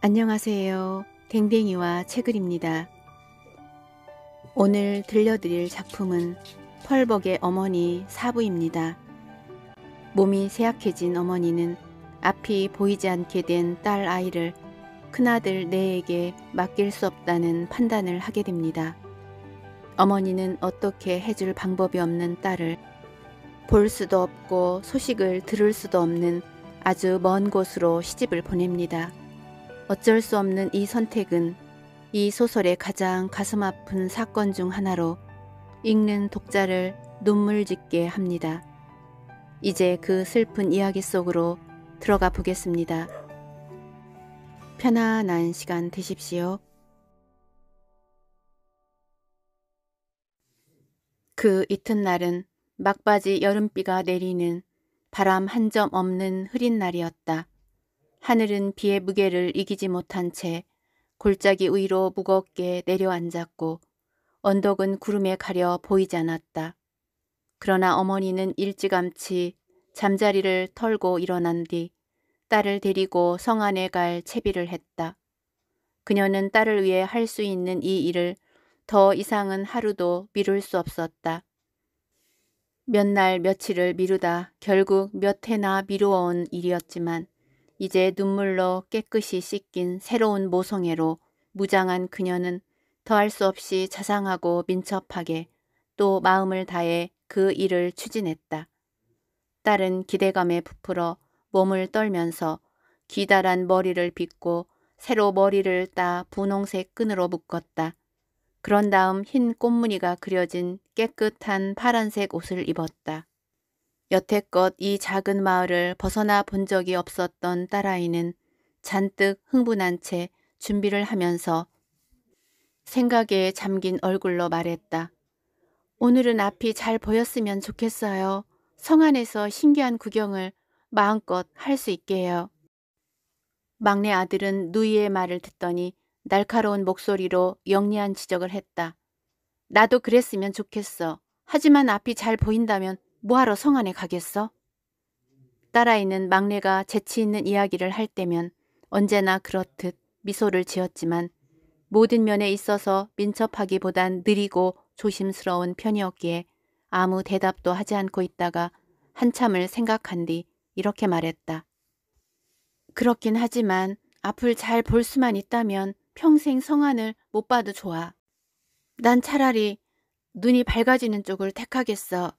안녕하세요. 댕댕이와 채글입니다. 오늘 들려드릴 작품은 펄벅의 어머니 사부입니다. 몸이 쇠약해진 어머니는 앞이 보이지 않게 된 딸 아이를 큰아들 내에게 맡길 수 없다는 판단을 하게 됩니다. 어머니는 어떻게 해줄 방법이 없는 딸을 볼 수도 없고 소식을 들을 수도 없는 아주 먼 곳으로 시집을 보냅니다. 어쩔 수 없는 이 선택은 이 소설의 가장 가슴 아픈 사건 중 하나로 읽는 독자를 눈물 짓게 합니다. 이제 그 슬픈 이야기 속으로 들어가 보겠습니다. 편안한 시간 되십시오. 그 이튿날은 막바지 여름비가 내리는 바람 한 점 없는 흐린 날이었다. 하늘은 비의 무게를 이기지 못한 채 골짜기 위로 무겁게 내려앉았고 언덕은 구름에 가려 보이지 않았다. 그러나 어머니는 일찌감치 잠자리를 털고 일어난 뒤 딸을 데리고 성 안에 갈 채비를 했다. 그녀는 딸을 위해 할 수 있는 이 일을 더 이상은 하루도 미룰 수 없었다. 몇 날 며칠을 미루다 결국 몇 해나 미루어온 일이었지만 이제 눈물로 깨끗이 씻긴 새로운 모성애로 무장한 그녀는 더할 수 없이 자상하고 민첩하게 또 마음을 다해 그 일을 추진했다. 딸은 기대감에 부풀어 몸을 떨면서 기다란 머리를 빗고 새로 머리를 따 분홍색 끈으로 묶었다. 그런 다음 흰 꽃무늬가 그려진 깨끗한 파란색 옷을 입었다. 여태껏 이 작은 마을을 벗어나 본 적이 없었던 딸아이는 잔뜩 흥분한 채 준비를 하면서 생각에 잠긴 얼굴로 말했다. 오늘은 앞이 잘 보였으면 좋겠어요. 성 안에서 신기한 구경을 마음껏 할 수 있게 요 막내 아들은 누이의 말을 듣더니 날카로운 목소리로 영리한 지적을 했다. 나도 그랬으면 좋겠어. 하지만 앞이 잘 보인다면 뭐하러 성안에 가겠어? 딸아이는 막내가 재치 있는 이야기를 할 때면 언제나 그렇듯 미소를 지었지만 모든 면에 있어서 민첩하기보단 느리고 조심스러운 편이었기에 아무 대답도 하지 않고 있다가 한참을 생각한 뒤 이렇게 말했다. 그렇긴 하지만 앞을 잘 볼 수만 있다면 평생 성안을 못 봐도 좋아. 난 차라리 눈이 밝아지는 쪽을 택하겠어.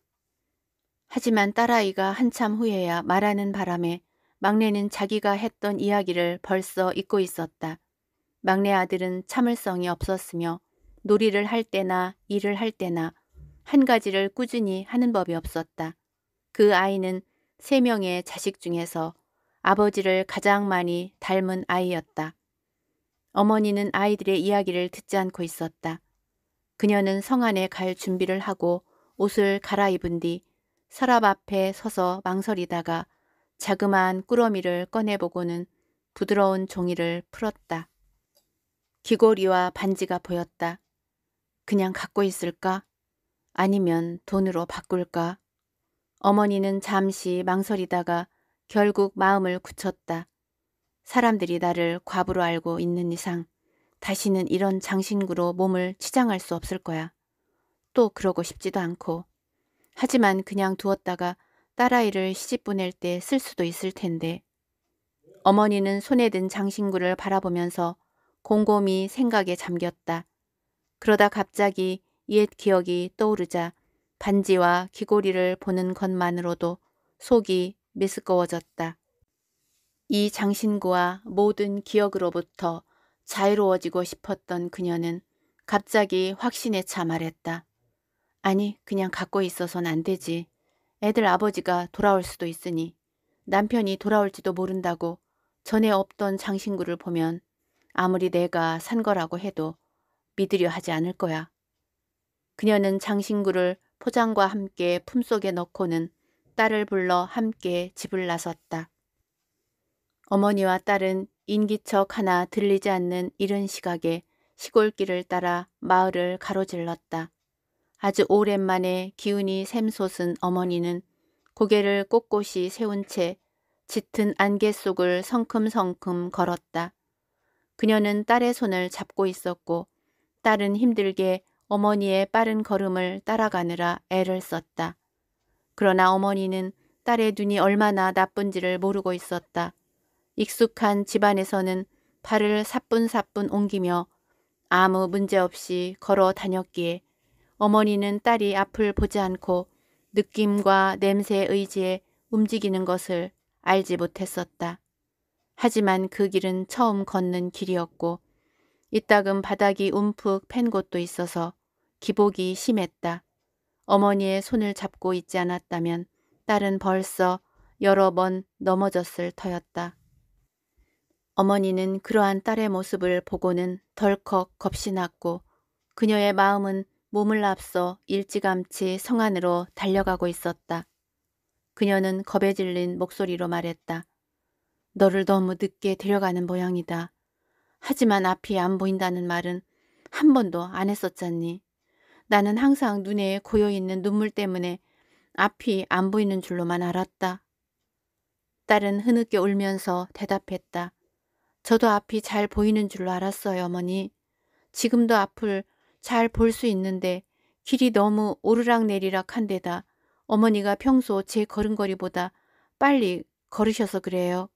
하지만 딸아이가 한참 후에야 말하는 바람에 막내는 자기가 했던 이야기를 벌써 잊고 있었다. 막내 아들은 참을성이 없었으며 놀이를 할 때나 일을 할 때나 한 가지를 꾸준히 하는 법이 없었다. 그 아이는 세 명의 자식 중에서 아버지를 가장 많이 닮은 아이였다. 어머니는 아이들의 이야기를 듣지 않고 있었다. 그녀는 성 안에 갈 준비를 하고 옷을 갈아입은 뒤 서랍 앞에 서서 망설이다가 자그마한 꾸러미를 꺼내보고는 부드러운 종이를 풀었다. 귀고리와 반지가 보였다. 그냥 갖고 있을까? 아니면 돈으로 바꿀까? 어머니는 잠시 망설이다가 결국 마음을 굳혔다. 사람들이 나를 과부로 알고 있는 이상 다시는 이런 장신구로 몸을 치장할 수 없을 거야. 또 그러고 싶지도 않고. 하지만 그냥 두었다가 딸아이를 시집 보낼 때 쓸 수도 있을 텐데. 어머니는 손에 든 장신구를 바라보면서 곰곰이 생각에 잠겼다. 그러다 갑자기 옛 기억이 떠오르자 반지와 귀고리를 보는 것만으로도 속이 메스꺼워졌다. 이 장신구와 모든 기억으로부터 자유로워지고 싶었던 그녀는 갑자기 확신에 차 말했다. 아니 그냥 갖고 있어선 안 되지. 애들 아버지가 돌아올 수도 있으니 남편이 돌아올지도 모른다고 전에 없던 장신구를 보면 아무리 내가 산 거라고 해도 믿으려 하지 않을 거야. 그녀는 장신구를 포장과 함께 품속에 넣고는 딸을 불러 함께 집을 나섰다. 어머니와 딸은 인기척 하나 들리지 않는 이른 시각에 시골길을 따라 마을을 가로질렀다. 아주 오랜만에 기운이 샘솟은 어머니는 고개를 꼿꼿이 세운 채 짙은 안개 속을 성큼성큼 걸었다. 그녀는 딸의 손을 잡고 있었고 딸은 힘들게 어머니의 빠른 걸음을 따라가느라 애를 썼다. 그러나 어머니는 딸의 눈이 얼마나 나쁜지를 모르고 있었다. 익숙한 집안에서는 발을 사뿐사뿐 옮기며 아무 문제 없이 걸어 다녔기에 어머니는 딸이 앞을 보지 않고 느낌과 냄새에 의지해 움직이는 것을 알지 못했었다. 하지만 그 길은 처음 걷는 길이었고 이따금 바닥이 움푹 팬 곳도 있어서 기복이 심했다. 어머니의 손을 잡고 있지 않았다면 딸은 벌써 여러 번 넘어졌을 터였다. 어머니는 그러한 딸의 모습을 보고는 덜컥 겁이 났고 그녀의 마음은 몸을 앞서 일찌감치 성 안으로 달려가고 있었다. 그녀는 겁에 질린 목소리로 말했다. 너를 너무 늦게 데려가는 모양이다. 하지만 앞이 안 보인다는 말은 한 번도 안 했었잖니. 나는 항상 눈에 고여있는 눈물 때문에 앞이 안 보이는 줄로만 알았다. 딸은 흐느껴 울면서 대답했다. 저도 앞이 잘 보이는 줄 알았어요, 어머니. 지금도 앞을 잘 볼 수 있는데 길이 너무 오르락내리락 한 데다 어머니가 평소 제 걸음걸이보다 빨리 걸으셔서 그래요.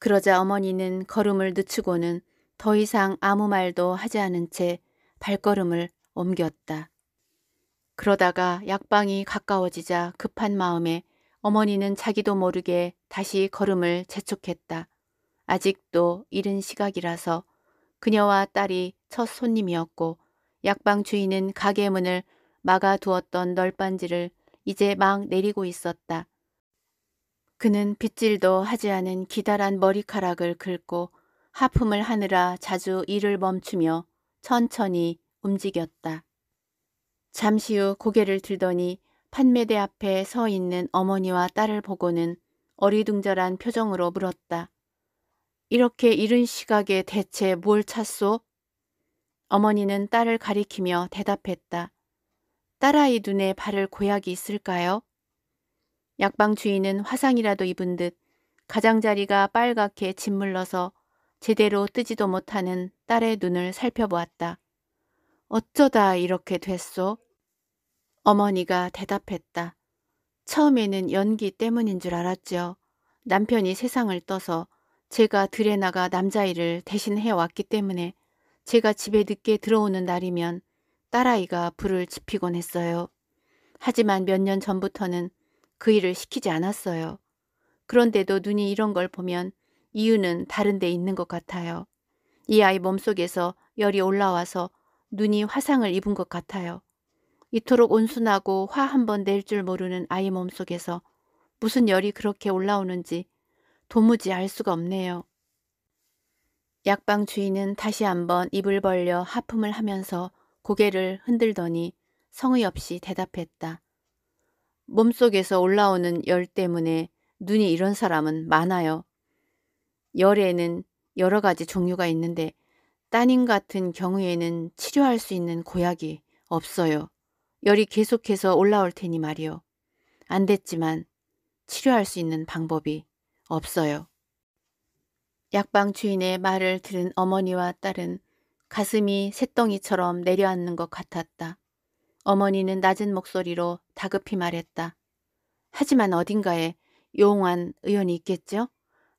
그러자 어머니는 걸음을 늦추고는 더 이상 아무 말도 하지 않은 채 발걸음을 옮겼다. 그러다가 약방이 가까워지자 급한 마음에 어머니는 자기도 모르게 다시 걸음을 재촉했다. 아직도 이른 시각이라서 그녀와 딸이 첫 손님이었고 약방 주인은 가게 문을 막아 두었던 널빤지를 이제 막 내리고 있었다. 그는 빗질도 하지 않은 기다란 머리카락을 긁고 하품을 하느라 자주 일을 멈추며 천천히 움직였다. 잠시 후 고개를 들더니 판매대 앞에 서 있는 어머니와 딸을 보고는 어리둥절한 표정으로 물었다. 이렇게 이른 시각에 대체 뭘 찾소? 어머니는 딸을 가리키며 대답했다. 딸아이 눈에 바를 고약이 있을까요? 약방 주인은 화상이라도 입은 듯 가장자리가 빨갛게 짓물러서 제대로 뜨지도 못하는 딸의 눈을 살펴보았다. 어쩌다 이렇게 됐소? 어머니가 대답했다. 처음에는 연기 때문인 줄 알았죠. 남편이 세상을 떠서 제가 들에 나가 남자아이를 대신해 왔기 때문에 제가 집에 늦게 들어오는 날이면 딸아이가 불을 지피곤 했어요. 하지만 몇 년 전부터는 그 일을 시키지 않았어요. 그런데도 눈이 이런 걸 보면 이유는 다른 데 있는 것 같아요. 이 아이 몸속에서 열이 올라와서 눈이 화상을 입은 것 같아요. 이토록 온순하고 화 한번 낼 줄 모르는 아이 몸속에서 무슨 열이 그렇게 올라오는지 도무지 알 수가 없네요. 약방 주인은 다시 한번 입을 벌려 하품을 하면서 고개를 흔들더니 성의 없이 대답했다. 몸속에서 올라오는 열 때문에 눈이 이런 사람은 많아요. 열에는 여러 가지 종류가 있는데 따님 같은 경우에는 치료할 수 있는 고약이 없어요. 열이 계속해서 올라올 테니 말이요. 안 됐지만 치료할 수 있는 방법이 없어요. 약방 주인의 말을 들은 어머니와 딸은 가슴이 새덩이처럼 내려앉는 것 같았다. 어머니는 낮은 목소리로 다급히 말했다. 하지만 어딘가에 용한 의원이 있겠죠?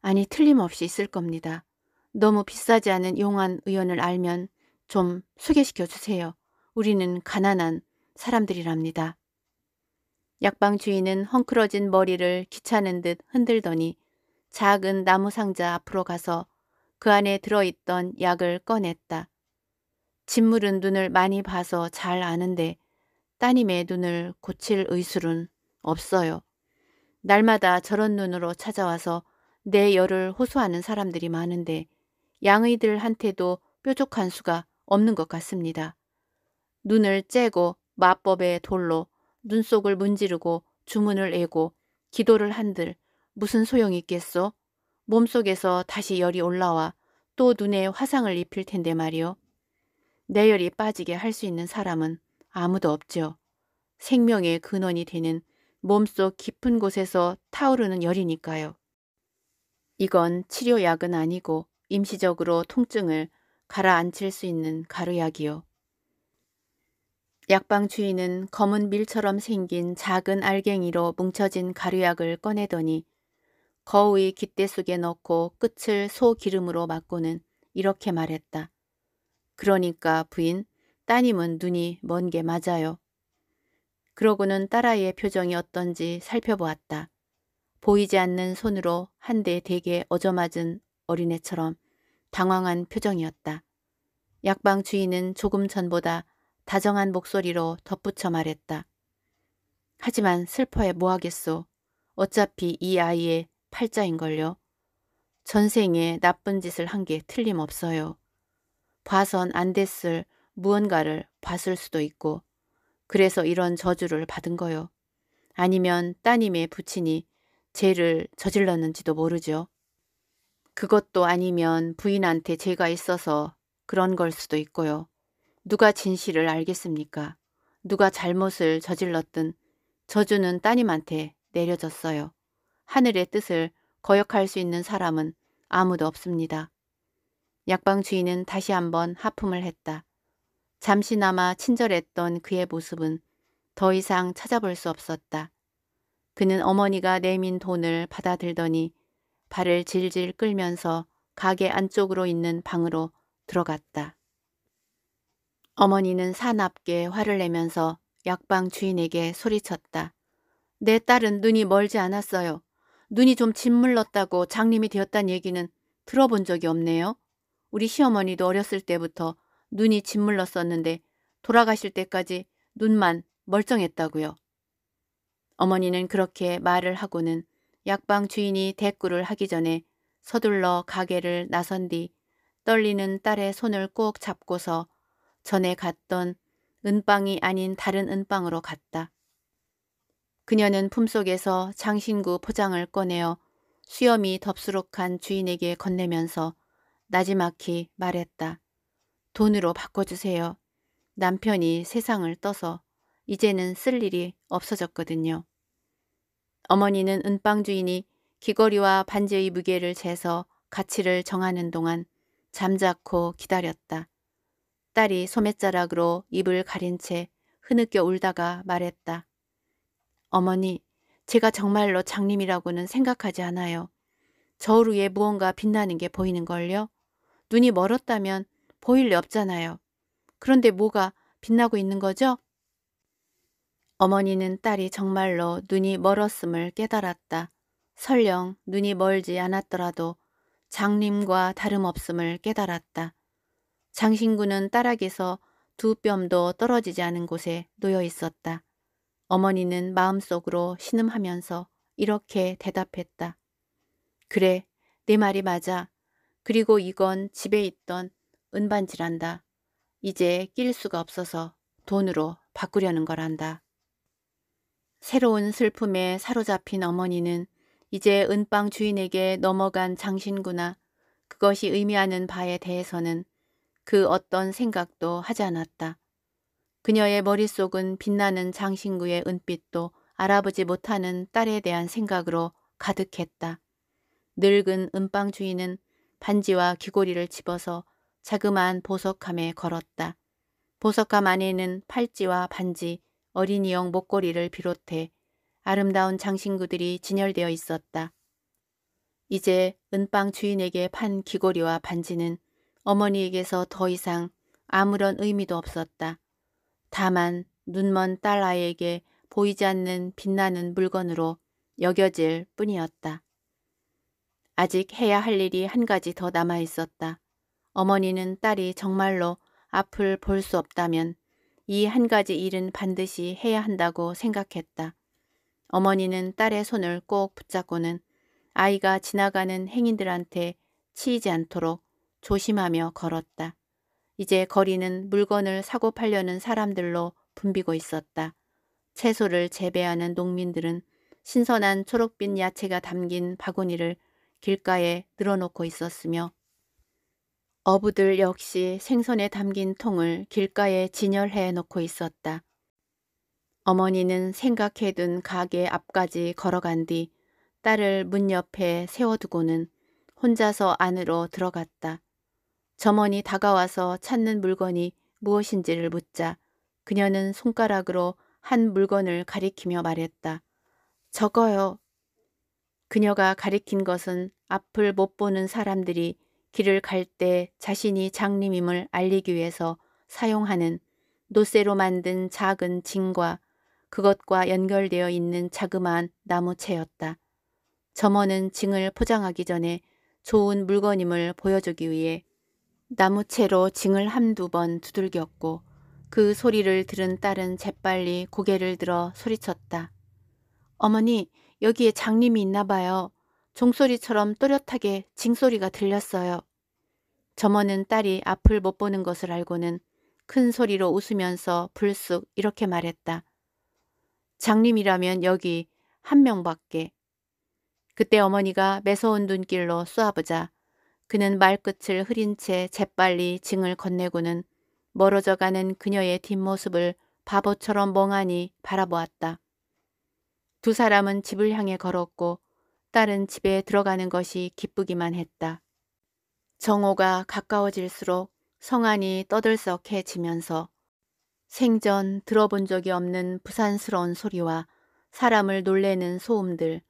아니 틀림없이 있을 겁니다. 너무 비싸지 않은 용한 의원을 알면 좀 소개시켜 주세요. 우리는 가난한 사람들이랍니다. 약방 주인은 헝클어진 머리를 귀찮은 듯 흔들더니 작은 나무 상자 앞으로 가서 그 안에 들어있던 약을 꺼냈다. 진물은 눈을 많이 봐서 잘 아는데 따님의 눈을 고칠 의술은 없어요. 날마다 저런 눈으로 찾아와서 내 열을 호소하는 사람들이 많은데 양의들한테도 뾰족한 수가 없는 것 같습니다. 눈을 째고 마법의 돌로 눈 속을 문지르고 주문을 애고 기도를 한들 무슨 소용이 있겠소? 몸속에서 다시 열이 올라와 또 눈에 화상을 입힐 텐데 말이오. 내열이 빠지게 할 수 있는 사람은 아무도 없죠. 생명의 근원이 되는 몸속 깊은 곳에서 타오르는 열이니까요. 이건 치료약은 아니고 임시적으로 통증을 가라앉힐 수 있는 가루약이요. 약방 주인은 검은 밀처럼 생긴 작은 알갱이로 뭉쳐진 가루약을 꺼내더니 거우의 깃대 속에 넣고 끝을 소 기름으로 맞고는 이렇게 말했다. 그러니까 부인, 따님은 눈이 먼 게 맞아요. 그러고는 딸아이의 표정이 어떤지 살펴보았다. 보이지 않는 손으로 한 대 대게 어져맞은 어린애처럼 당황한 표정이었다. 약방 주인은 조금 전보다 다정한 목소리로 덧붙여 말했다. 하지만 슬퍼해 뭐하겠소. 어차피 이 아이의 팔자인걸요. 전생에 나쁜 짓을 한 게 틀림없어요. 봐선 안 됐을 무언가를 봤을 수도 있고 그래서 이런 저주를 받은 거요. 아니면 따님의 부친이 죄를 저질렀는지도 모르죠. 그것도 아니면 부인한테 죄가 있어서 그런 걸 수도 있고요. 누가 진실을 알겠습니까? 누가 잘못을 저질렀든 저주는 따님한테 내려졌어요. 하늘의 뜻을 거역할 수 있는 사람은 아무도 없습니다. 약방 주인은 다시 한번 하품을 했다. 잠시나마 친절했던 그의 모습은 더 이상 찾아볼 수 없었다. 그는 어머니가 내민 돈을 받아들더니 발을 질질 끌면서 가게 안쪽으로 있는 방으로 들어갔다. 어머니는 사납게 화를 내면서 약방 주인에게 소리쳤다. 내 딸은 눈이 멀지 않았어요. 눈이 좀 짓물렀다고 장님이 되었단 얘기는 들어본 적이 없네요. 우리 시어머니도 어렸을 때부터 눈이 짓물렀었는데 돌아가실 때까지 눈만 멀쩡했다고요. 어머니는 그렇게 말을 하고는 약방 주인이 대꾸를 하기 전에 서둘러 가게를 나선 뒤 떨리는 딸의 손을 꼭 잡고서 전에 갔던 은빵이 아닌 다른 은빵으로 갔다. 그녀는 품속에서 장신구 포장을 꺼내어 수염이 덥수룩한 주인에게 건네면서 나지막히 말했다. 돈으로 바꿔주세요. 남편이 세상을 떠서 이제는 쓸 일이 없어졌거든요. 어머니는 은빵 주인이 귀걸이와 반지의 무게를 재서 가치를 정하는 동안 잠자코 기다렸다. 딸이 소매자락으로 입을 가린 채 흐느껴 울다가 말했다. 어머니, 제가 정말로 장님이라고는 생각하지 않아요. 저울 위에 무언가 빛나는 게 보이는걸요? 눈이 멀었다면 보일 리 없잖아요. 그런데 뭐가 빛나고 있는 거죠? 어머니는 딸이 정말로 눈이 멀었음을 깨달았다. 설령 눈이 멀지 않았더라도 장님과 다름없음을 깨달았다. 장신구는 딸에게서 두 뼘도 떨어지지 않은 곳에 놓여 있었다. 어머니는 마음속으로 신음하면서 이렇게 대답했다. 그래, 내 네 말이 맞아. 그리고 이건 집에 있던 은반지란다. 이제 낄 수가 없어서 돈으로 바꾸려는 거란다. 새로운 슬픔에 사로잡힌 어머니는 이제 은빵 주인에게 넘어간 장신구나 그것이 의미하는 바에 대해서는 그 어떤 생각도 하지 않았다. 그녀의 머릿속은 빛나는 장신구의 은빛도 알아보지 못하는 딸에 대한 생각으로 가득했다. 늙은 은빵 주인은 반지와 귀고리를 집어서 자그마한 보석함에 걸었다. 보석함 안에는 팔찌와 반지, 어린이용 목걸이를 비롯해 아름다운 장신구들이 진열되어 있었다. 이제 은빵 주인에게 판 귀고리와 반지는 어머니에게서 더 이상 아무런 의미도 없었다. 다만 눈먼 딸아이에게 보이지 않는 빛나는 물건으로 여겨질 뿐이었다. 아직 해야 할 일이 한 가지 더 남아 있었다. 어머니는 딸이 정말로 앞을 볼 수 없다면 이 한 가지 일은 반드시 해야 한다고 생각했다. 어머니는 딸의 손을 꼭 붙잡고는 아이가 지나가는 행인들한테 치이지 않도록 조심하며 걸었다. 이제 거리는 물건을 사고 팔려는 사람들로 붐비고 있었다. 채소를 재배하는 농민들은 신선한 초록빛 야채가 담긴 바구니를 길가에 늘어놓고 있었으며 어부들 역시 생선에 담긴 통을 길가에 진열해 놓고 있었다. 어머니는 생각해둔 가게 앞까지 걸어간 뒤 딸을 문 옆에 세워두고는 혼자서 안으로 들어갔다. 점원이 다가와서 찾는 물건이 무엇인지를 묻자 그녀는 손가락으로 한 물건을 가리키며 말했다. 저거요. 그녀가 가리킨 것은 앞을 못 보는 사람들이 길을 갈 때 자신이 장님임을 알리기 위해서 사용하는 노쇠로 만든 작은 징과 그것과 연결되어 있는 자그마한 나무채였다. 점원은 징을 포장하기 전에 좋은 물건임을 보여주기 위해 나무채로 징을 한두 번 두들겼고 그 소리를 들은 딸은 재빨리 고개를 들어 소리쳤다. 어머니 여기에 장님이 있나 봐요. 종소리처럼 또렷하게 징소리가 들렸어요. 점원은 딸이 앞을 못 보는 것을 알고는 큰 소리로 웃으면서 불쑥 이렇게 말했다. 장님이라면 여기 한 명밖에. 그때 어머니가 매서운 눈길로 쏘아보자 그는 말끝을 흐린 채 재빨리 징을 건네고는 멀어져 가는 그녀의 뒷모습을 바보처럼 멍하니 바라보았다. 두 사람은 집을 향해 걸었고 딸은 집에 들어가는 것이 기쁘기만 했다. 정호가 가까워질수록 성안이 떠들썩해지면서 생전 들어본 적이 없는 부산스러운 소리와 사람을 놀래는 소음들,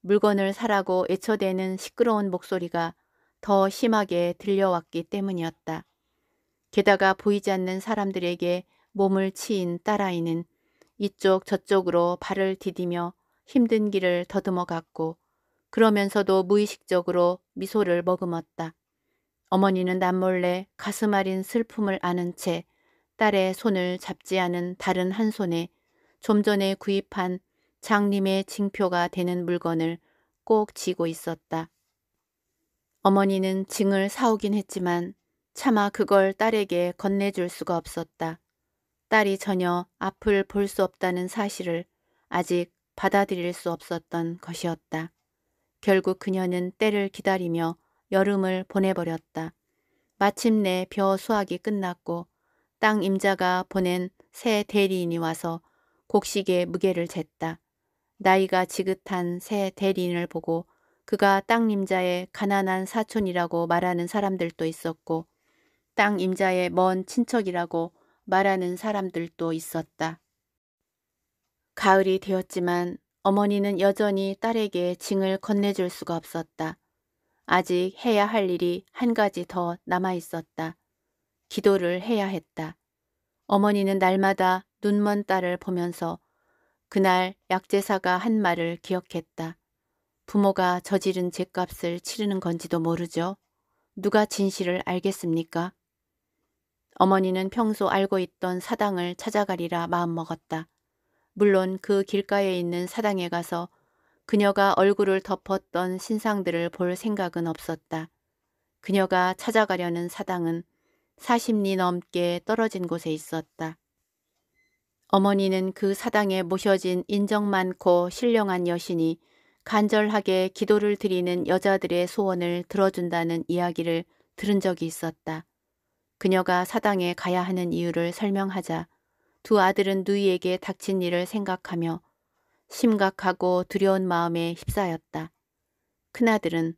물건을 사라고 애처대는 시끄러운 목소리가 더 심하게 들려왔기 때문이었다. 게다가 보이지 않는 사람들에게 몸을 치인 딸아이는 이쪽 저쪽으로 발을 디디며 힘든 길을 더듬어 갔고 그러면서도 무의식적으로 미소를 머금었다. 어머니는 남몰래 가슴 아린 슬픔을 아는 채 딸의 손을 잡지 않은 다른 한 손에 좀 전에 구입한 장님의 징표가 되는 물건을 꼭 쥐고 있었다. 어머니는 징을 사오긴 했지만 차마 그걸 딸에게 건네줄 수가 없었다. 딸이 전혀 앞을 볼 수 없다는 사실을 아직 받아들일 수 없었던 것이었다. 결국 그녀는 때를 기다리며 여름을 보내버렸다. 마침내 벼 수확이 끝났고 땅 임자가 보낸 새 대리인이 와서 곡식의 무게를 쟀다. 나이가 지긋한 새 대리인을 보고 그가 땅 임자의 가난한 사촌이라고 말하는 사람들도 있었고 땅 임자의 먼 친척이라고 말하는 사람들도 있었다. 가을이 되었지만 어머니는 여전히 딸에게 징을 건네줄 수가 없었다. 아직 해야 할 일이 한 가지 더 남아 있었다. 기도를 해야 했다. 어머니는 날마다 눈먼 딸을 보면서 그날 약제사가 한 말을 기억했다. 부모가 저지른 죄값을 치르는 건지도 모르죠. 누가 진실을 알겠습니까? 어머니는 평소 알고 있던 사당을 찾아가리라 마음먹었다. 물론 그 길가에 있는 사당에 가서 그녀가 얼굴을 덮었던 신상들을 볼 생각은 없었다. 그녀가 찾아가려는 사당은 40리 넘게 떨어진 곳에 있었다. 어머니는 그 사당에 모셔진 인정 많고 신령한 여신이 간절하게 기도를 드리는 여자들의 소원을 들어준다는 이야기를 들은 적이 있었다. 그녀가 사당에 가야 하는 이유를 설명하자 두 아들은 누이에게 닥친 일을 생각하며 심각하고 두려운 마음에 휩싸였다. 큰아들은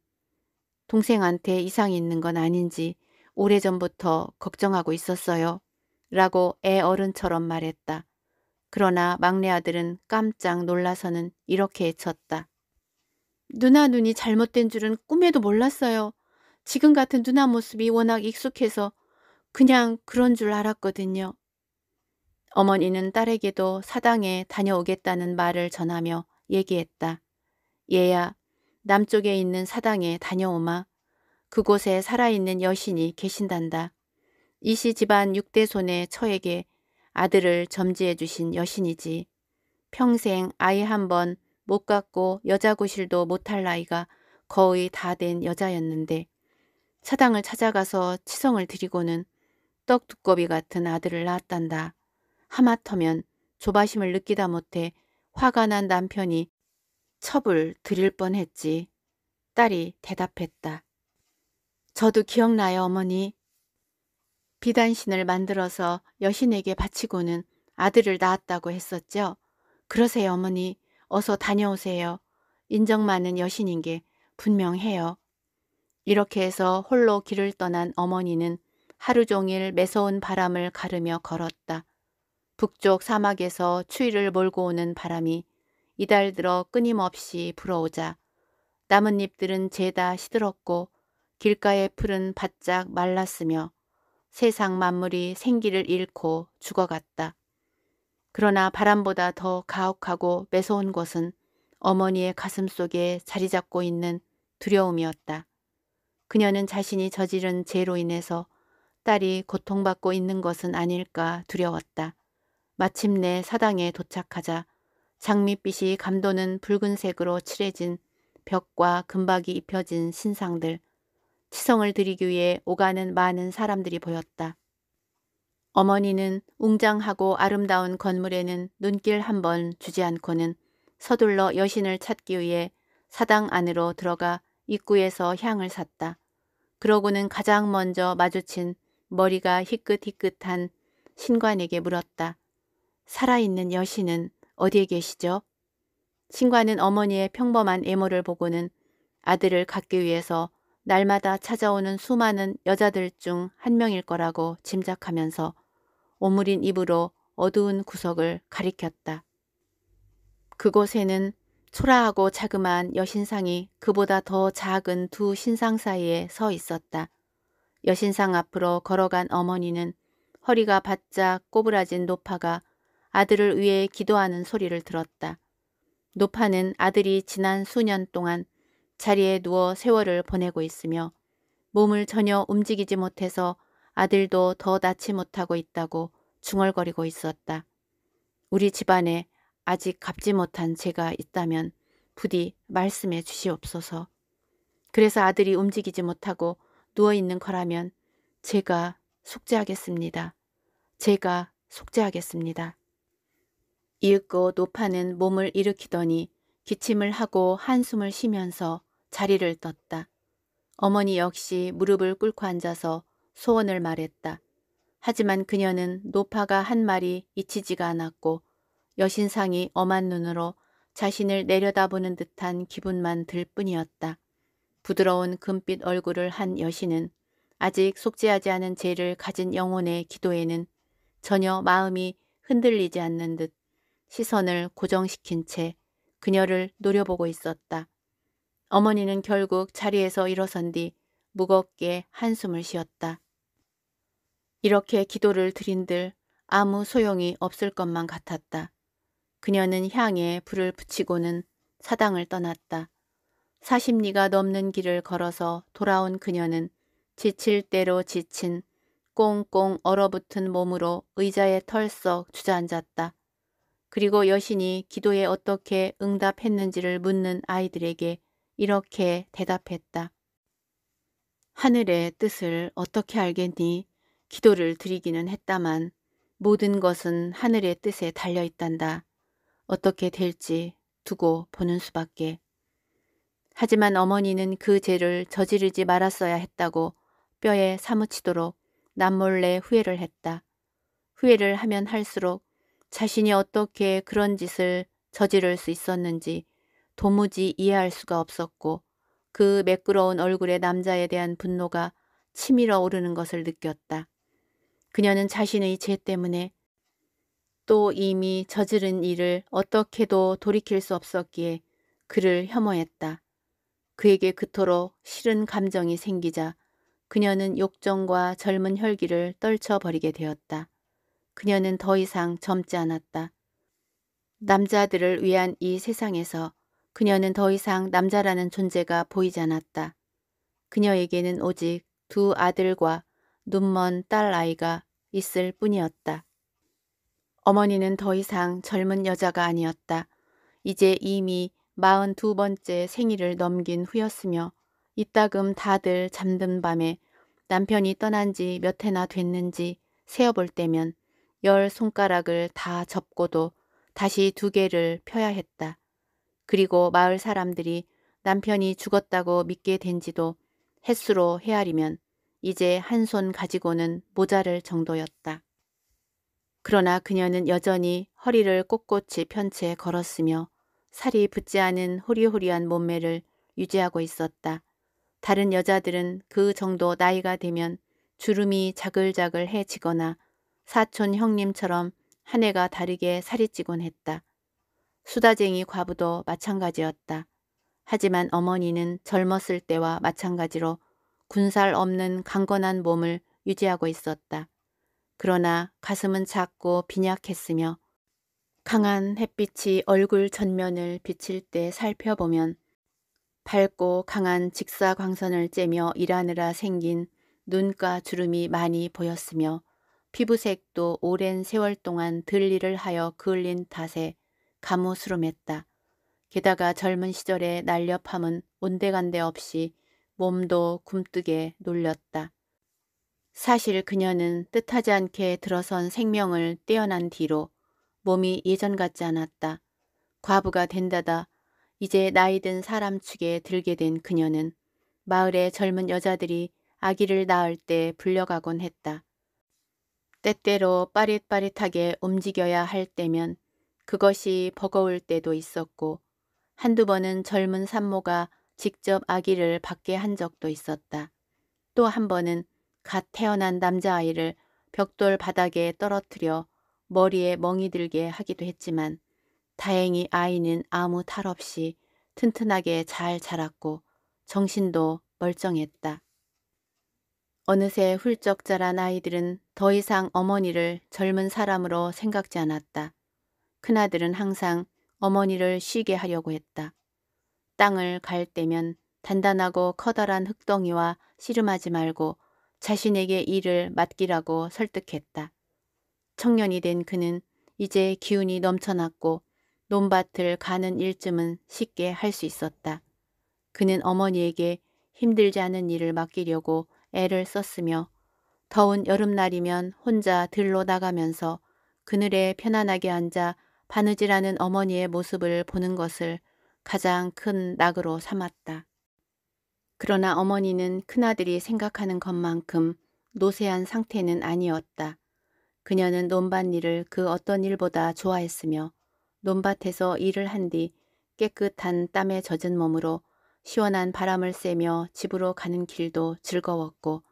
동생한테 이상이 있는 건 아닌지 오래전부터 걱정하고 있었어요. 라고 애 어른처럼 말했다. 그러나 막내 아들은 깜짝 놀라서는 이렇게 외쳤다. 누나 눈이 잘못된 줄은 꿈에도 몰랐어요. 지금 같은 누나 모습이 워낙 익숙해서 그냥 그런 줄 알았거든요. 어머니는 딸에게도 사당에 다녀오겠다는 말을 전하며 얘기했다. 얘야, 남쪽에 있는 사당에 다녀오마. 그곳에 살아있는 여신이 계신단다. 이씨 집안 6대 손의 처에게 아들을 점지해 주신 여신이지. 평생 아이 한번 못 갔고 여자 구실도 못할 나이가 거의 다 된 여자였는데 사당을 찾아가서 치성을 드리고는 떡 두꺼비 같은 아들을 낳았단다. 하마터면 조바심을 느끼다 못해 화가 난 남편이 첩을 드릴 뻔했지. 딸이 대답했다. 저도 기억나요 어머니. 비단신을 만들어서 여신에게 바치고는 아들을 낳았다고 했었죠. 그러세요 어머니. 어서 다녀오세요. 인정 많은 여신인 게 분명해요. 이렇게 해서 홀로 길을 떠난 어머니는 하루 종일 매서운 바람을 가르며 걸었다. 북쪽 사막에서 추위를 몰고 오는 바람이 이달 들어 끊임없이 불어오자 나뭇잎들은 죄다 시들었고 길가의 풀은 바짝 말랐으며 세상 만물이 생기를 잃고 죽어갔다. 그러나 바람보다 더 가혹하고 매서운 것은 어머니의 가슴 속에 자리 잡고 있는 두려움이었다. 그녀는 자신이 저지른 죄로 인해서 딸이 고통받고 있는 것은 아닐까 두려웠다. 마침내 사당에 도착하자 장밋빛이 감도는 붉은색으로 칠해진 벽과 금박이 입혀진 신상들, 치성을 드리기 위해 오가는 많은 사람들이 보였다. 어머니는 웅장하고 아름다운 건물에는 눈길 한 번 주지 않고는 서둘러 여신을 찾기 위해 사당 안으로 들어가 입구에서 향을 샀다. 그러고는 가장 먼저 마주친 머리가 희끗희끗한 신관에게 물었다. 살아있는 여신은 어디에 계시죠? 신관은 어머니의 평범한 애모를 보고는 아들을 갖기 위해서 날마다 찾아오는 수많은 여자들 중 한 명일 거라고 짐작하면서 오므린 입으로 어두운 구석을 가리켰다. 그곳에는 초라하고 자그마한 여신상이 그보다 더 작은 두 신상 사이에 서 있었다. 여신상 앞으로 걸어간 어머니는 허리가 바짝 꼬부라진 노파가 아들을 위해 기도하는 소리를 들었다. 노파는 아들이 지난 수년 동안 자리에 누워 세월을 보내고 있으며 몸을 전혀 움직이지 못해서 아들도 더 낳지 못하고 있다고 중얼거리고 있었다. 우리 집안에 아직 갚지 못한 죄가 있다면 부디 말씀해 주시옵소서. 그래서 아들이 움직이지 못하고 누워있는 거라면 제가 속죄하겠습니다. 제가 속죄하겠습니다. 이윽고 노파는 몸을 일으키더니 기침을 하고 한숨을 쉬면서 자리를 떴다. 어머니 역시 무릎을 꿇고 앉아서 소원을 말했다. 하지만 그녀는 노파가 한 말이 잊히지가 않았고 여신상이 엄한 눈으로 자신을 내려다보는 듯한 기분만 들 뿐이었다. 부드러운 금빛 얼굴을 한 여신은 아직 속죄하지 않은 죄를 가진 영혼의 기도에는 전혀 마음이 흔들리지 않는 듯 시선을 고정시킨 채 그녀를 노려보고 있었다. 어머니는 결국 자리에서 일어선 뒤 무겁게 한숨을 쉬었다. 이렇게 기도를 드린들 아무 소용이 없을 것만 같았다. 그녀는 향에 불을 붙이고는 사당을 떠났다. 사십리가 넘는 길을 걸어서 돌아온 그녀는 지칠 대로 지친 꽁꽁 얼어붙은 몸으로 의자에 털썩 주저앉았다. 그리고 여신이 기도에 어떻게 응답했는지를 묻는 아이들에게 이렇게 대답했다. 하늘의 뜻을 어떻게 알겠니? 기도를 드리기는 했다만 모든 것은 하늘의 뜻에 달려 있단다. 어떻게 될지 두고 보는 수밖에. 하지만 어머니는 그 죄를 저지르지 말았어야 했다고 뼈에 사무치도록 남몰래 후회를 했다. 후회를 하면 할수록 자신이 어떻게 그런 짓을 저지를 수 있었는지 도무지 이해할 수가 없었고 그 매끄러운 얼굴의 남자에 대한 분노가 치밀어 오르는 것을 느꼈다. 그녀는 자신의 죄 때문에 또 이미 저지른 일을 어떻게도 돌이킬 수 없었기에 그를 혐오했다. 그에게 그토록 싫은 감정이 생기자 그녀는 욕정과 젊은 혈기를 떨쳐버리게 되었다. 그녀는 더 이상 젊지 않았다. 남자들을 위한 이 세상에서 그녀는 더 이상 남자라는 존재가 보이지 않았다. 그녀에게는 오직 두 아들과 눈먼 딸 아이가 있을 뿐이었다. 어머니는 더 이상 젊은 여자가 아니었다. 이제 이미 마흔 두번째 생일을 넘긴 후였으며 이따금 다들 잠든 밤에 남편이 떠난 지 몇 해나 됐는지 세어볼 때면 열 손가락을 다 접고도 다시 두 개를 펴야 했다. 그리고 마을 사람들이 남편이 죽었다고 믿게 된 지도 햇수로 헤아리면 이제 한 손 가지고는 모자를 정도였다. 그러나 그녀는 여전히 허리를 꼿꼿이 편채 걸었으며 살이 붙지 않은 호리호리한 몸매를 유지하고 있었다. 다른 여자들은 그 정도 나이가 되면 주름이 자글자글해지거나 사촌 형님처럼 한 해가 다르게 살이 찌곤 했다. 수다쟁이 과부도 마찬가지였다. 하지만 어머니는 젊었을 때와 마찬가지로 군살 없는 강건한 몸을 유지하고 있었다. 그러나 가슴은 작고 빈약했으며 강한 햇빛이 얼굴 전면을 비칠 때 살펴보면 밝고 강한 직사광선을 쬐며 일하느라 생긴 눈가 주름이 많이 보였으며 피부색도 오랜 세월 동안 들리를 하여 그을린 탓에 가무스름했다 게다가 젊은 시절의 날렵함은 온데간데 없이 몸도 굼뜨게 놀렸다. 사실 그녀는 뜻하지 않게 들어선 생명을 떼어난 뒤로 몸이 예전 같지 않았다. 과부가 된다다 이제 나이든 사람 축에 들게 된 그녀는 마을의 젊은 여자들이 아기를 낳을 때 불려가곤 했다. 때때로 빠릿빠릿하게 움직여야 할 때면 그것이 버거울 때도 있었고 한두 번은 젊은 산모가 직접 아기를 밖에 한 적도 있었다. 또 한 번은 갓 태어난 남자아이를 벽돌 바닥에 떨어뜨려 머리에 멍이 들게 하기도 했지만 다행히 아이는 아무 탈 없이 튼튼하게 잘 자랐고 정신도 멀쩡했다. 어느새 훌쩍 자란 아이들은 더 이상 어머니를 젊은 사람으로 생각지 않았다. 큰아들은 항상 어머니를 쉬게 하려고 했다. 땅을 갈 때면 단단하고 커다란 흙덩이와 씨름하지 말고 자신에게 일을 맡기라고 설득했다. 청년이 된 그는 이제 기운이 넘쳐났고 논밭을 가는 일쯤은 쉽게 할 수 있었다. 그는 어머니에게 힘들지 않은 일을 맡기려고 애를 썼으며 더운 여름날이면 혼자 들로 나가면서 그늘에 편안하게 앉아 바느질하는 어머니의 모습을 보는 것을 가장 큰 낙으로 삼았다. 그러나 어머니는 큰아들이 생각하는 것만큼 노세한 상태는 아니었다. 그녀는 논밭 일을 그 어떤 일보다 좋아했으며 논밭에서 일을 한 뒤 깨끗한 땀에 젖은 몸으로 시원한 바람을 쐬며 집으로 가는 길도 즐거웠고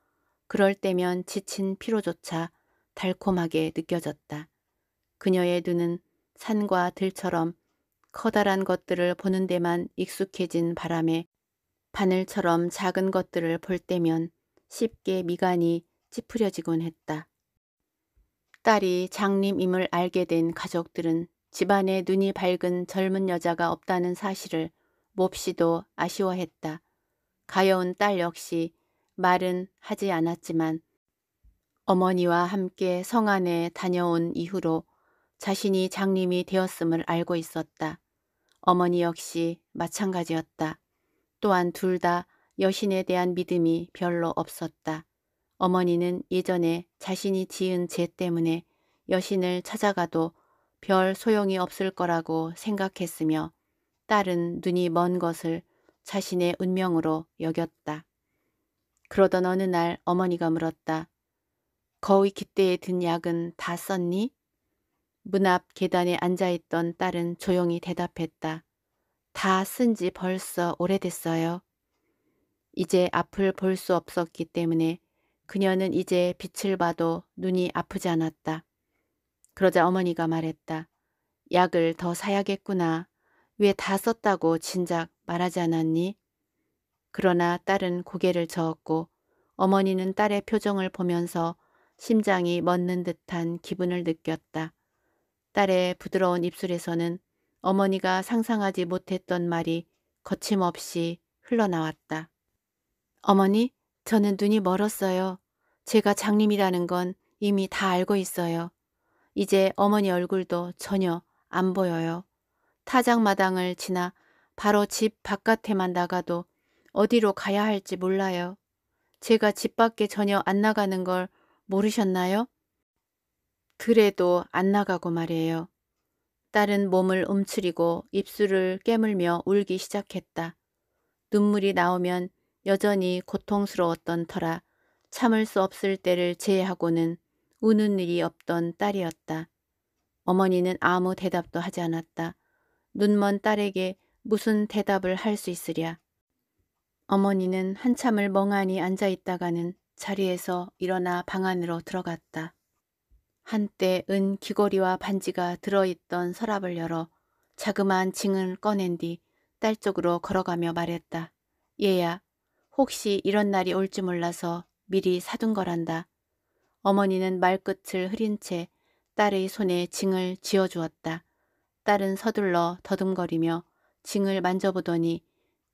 그럴 때면 지친 피로조차 달콤하게 느껴졌다. 그녀의 눈은 산과 들처럼 커다란 것들을 보는 데만 익숙해진 바람에 바늘처럼 작은 것들을 볼 때면 쉽게 미간이 찌푸려지곤 했다. 딸이 장님임을 알게 된 가족들은 집안에 눈이 밝은 젊은 여자가 없다는 사실을 몹시도 아쉬워했다. 가여운 딸 역시 말은 하지 않았지만 어머니와 함께 성안에 다녀온 이후로 자신이 장님이 되었음을 알고 있었다. 어머니 역시 마찬가지였다. 또한 둘 다 여신에 대한 믿음이 별로 없었다. 어머니는 예전에 자신이 지은 죄 때문에 여신을 찾아가도 별 소용이 없을 거라고 생각했으며 딸은 눈이 먼 것을 자신의 운명으로 여겼다. 그러던 어느 날 어머니가 물었다. 거의 기때에 든 약은 다 썼니? 문앞 계단에 앉아있던 딸은 조용히 대답했다. 다 쓴 지 벌써 오래됐어요. 이제 앞을 볼 수 없었기 때문에 그녀는 이제 빛을 봐도 눈이 아프지 않았다. 그러자 어머니가 말했다. 약을 더 사야겠구나. 왜 다 썼다고 진작 말하지 않았니? 그러나 딸은 고개를 저었고 어머니는 딸의 표정을 보면서 심장이 멎는 듯한 기분을 느꼈다. 딸의 부드러운 입술에서는 어머니가 상상하지 못했던 말이 거침없이 흘러나왔다. 어머니, 저는 눈이 멀었어요. 제가 장님이라는 건 이미 다 알고 있어요. 이제 어머니 얼굴도 전혀 안 보여요. 타작마당을 지나 바로 집 바깥에만 나가도 어디로 가야 할지 몰라요. 제가 집 밖에 전혀 안 나가는 걸 모르셨나요? 그래도 안 나가고 말이에요. 딸은 몸을 움츠리고 입술을 깨물며 울기 시작했다. 눈물이 나오면 여전히 고통스러웠던 터라 참을 수 없을 때를 제외하고는 우는 일이 없던 딸이었다. 어머니는 아무 대답도 하지 않았다. 눈먼 딸에게 무슨 대답을 할 수 있으랴. 어머니는 한참을 멍하니 앉아 있다가는 자리에서 일어나 방 안으로 들어갔다. 한때 은 귀걸이와 반지가 들어있던 서랍을 열어 자그마한 징을 꺼낸 뒤 딸 쪽으로 걸어가며 말했다. 얘야, 혹시 이런 날이 올지 몰라서 미리 사둔 거란다. 어머니는 말끝을 흐린 채 딸의 손에 징을 쥐어주었다. 딸은 서둘러 더듬거리며 징을 만져보더니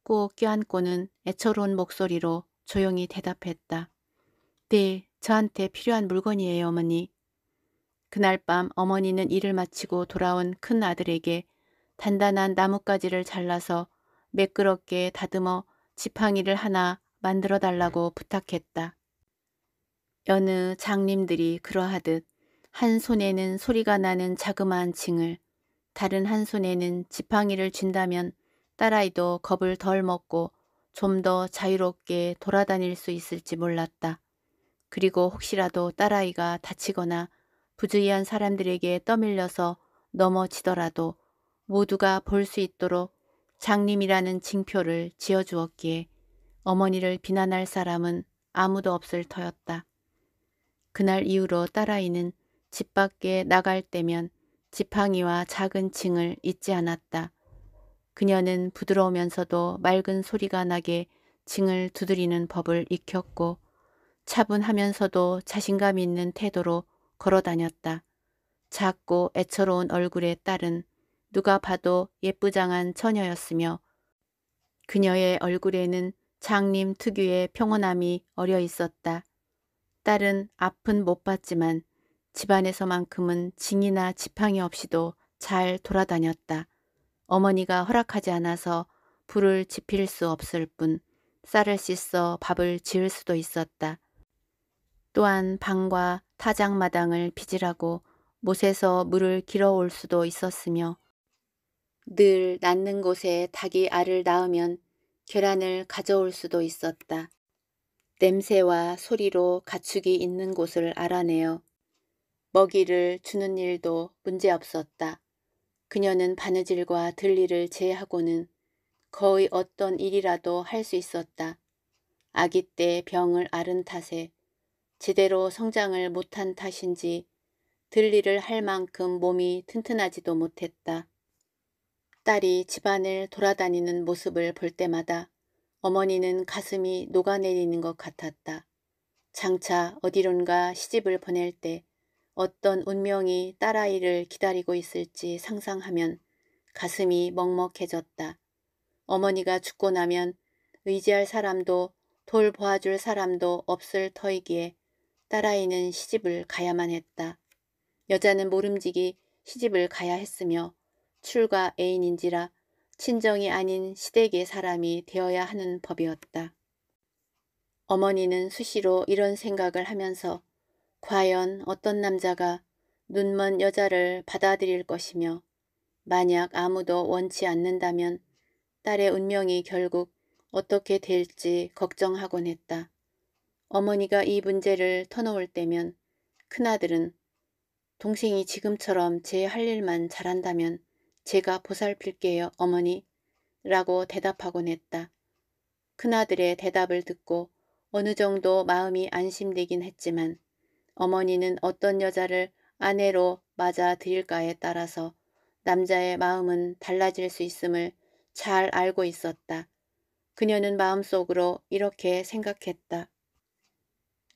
꼭 껴안고는 애처로운 목소리로 조용히 대답했다. 네, 저한테 필요한 물건이에요, 어머니. 그날 밤 어머니는 일을 마치고 돌아온 큰 아들에게 단단한 나뭇가지를 잘라서 매끄럽게 다듬어 지팡이를 하나 만들어 달라고 부탁했다. 여느 장님들이 그러하듯 한 손에는 소리가 나는 자그마한 징을 다른 한 손에는 지팡이를 쥔다면 딸아이도 겁을 덜 먹고 좀 더 자유롭게 돌아다닐 수 있을지 몰랐다. 그리고 혹시라도 딸아이가 다치거나 부주의한 사람들에게 떠밀려서 넘어지더라도 모두가 볼 수 있도록 장님이라는 징표를 지어주었기에 어머니를 비난할 사람은 아무도 없을 터였다. 그날 이후로 딸아이는 집 밖에 나갈 때면 지팡이와 작은 층을 잊지 않았다. 그녀는 부드러우면서도 맑은 소리가 나게 층을 두드리는 법을 익혔고 차분하면서도 자신감 있는 태도로 걸어 다녔다. 작고 애처로운 얼굴의 딸은 누가 봐도 예쁘장한 처녀였으며 그녀의 얼굴에는 장님 특유의 평온함이 어려 있었다. 딸은 아픈 못 봤지만 집안에서만큼은 징이나 지팡이 없이도 잘 돌아다녔다. 어머니가 허락하지 않아서 불을 지필 수 없을 뿐 쌀을 씻어 밥을 지을 수도 있었다. 또한 방과 타작마당을 빚으라고 못에서 물을 길어올 수도 있었으며 늘 낳는 곳에 닭이 알을 낳으면 계란을 가져올 수도 있었다. 냄새와 소리로 가축이 있는 곳을 알아내어 먹이를 주는 일도 문제없었다. 그녀는 바느질과 들리를 제하고는 외 거의 어떤 일이라도 할 수 있었다. 아기 때 병을 앓은 탓에 제대로 성장을 못한 탓인지 들리를 할 만큼 몸이 튼튼하지도 못했다. 딸이 집안을 돌아다니는 모습을 볼 때마다 어머니는 가슴이 녹아내리는 것 같았다. 장차 어디론가 시집을 보낼 때 어떤 운명이 딸아이를 기다리고 있을지 상상하면 가슴이 먹먹해졌다. 어머니가 죽고 나면 의지할 사람도 돌보아줄 사람도 없을 터이기에 딸아이는 시집을 가야만 했다. 여자는 모름지기 시집을 가야 했으며 출가 애인인지라 친정이 아닌 시댁의 사람이 되어야 하는 법이었다. 어머니는 수시로 이런 생각을 하면서 과연 어떤 남자가 눈먼 여자를 받아들일 것이며 만약 아무도 원치 않는다면 딸의 운명이 결국 어떻게 될지 걱정하곤 했다. 어머니가 이 문제를 터놓을 때면 큰아들은 동생이 지금처럼 제 할 일만 잘한다면 제가 보살필게요 어머니 라고 대답하곤 했다. 큰아들의 대답을 듣고 어느 정도 마음이 안심되긴 했지만 어머니는 어떤 여자를 아내로 맞아 들일까에 따라서 남자의 마음은 달라질 수 있음을 잘 알고 있었다. 그녀는 마음속으로 이렇게 생각했다.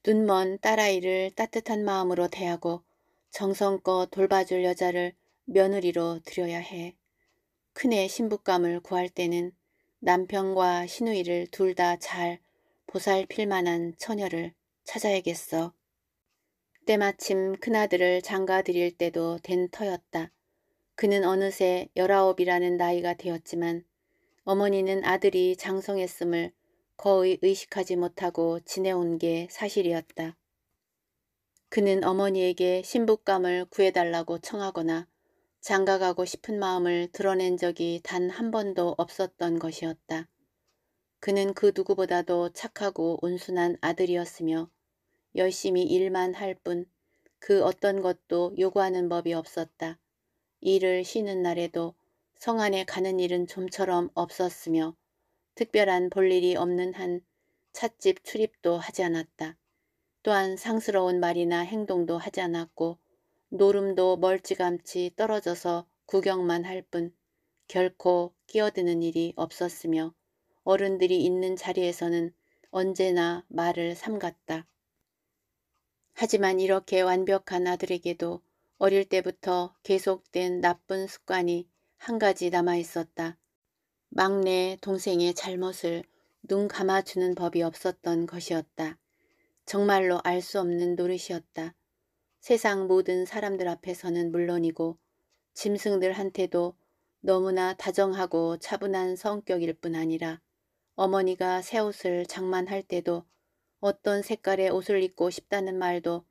눈먼 딸아이를 따뜻한 마음으로 대하고 정성껏 돌봐줄 여자를 며느리로 들여야 해. 큰애 신부감을 구할 때는 남편과 시누이를 둘 다 잘 보살필 만한 처녀를 찾아야겠어. 때마침 큰아들을 장가드릴 때도 된 터였다. 그는 어느새 열아홉이라는 나이가 되었지만 어머니는 아들이 장성했음을 거의 의식하지 못하고 지내온 게 사실이었다. 그는 어머니에게 신부감을 구해달라고 청하거나 장가가고 싶은 마음을 드러낸 적이 단 한 번도 없었던 것이었다. 그는 그 누구보다도 착하고 온순한 아들이었으며 열심히 일만 할 뿐 그 어떤 것도 요구하는 법이 없었다. 일을 쉬는 날에도 성 안에 가는 일은 좀처럼 없었으며 특별한 볼일이 없는 한 찻집 출입도 하지 않았다. 또한 상스러운 말이나 행동도 하지 않았고 노름도 멀찌감치 떨어져서 구경만 할 뿐 결코 끼어드는 일이 없었으며 어른들이 있는 자리에서는 언제나 말을 삼갔다. 하지만 이렇게 완벽한 아들에게도 어릴 때부터 계속된 나쁜 습관이 한 가지 남아있었다. 막내 동생의 잘못을 눈 감아주는 법이 없었던 것이었다. 정말로 알 수 없는 노릇이었다. 세상 모든 사람들 앞에서는 물론이고 짐승들한테도 너무나 다정하고 차분한 성격일 뿐 아니라 어머니가 새 옷을 장만할 때도 어떤 색깔의 옷을 입고 싶다는 말도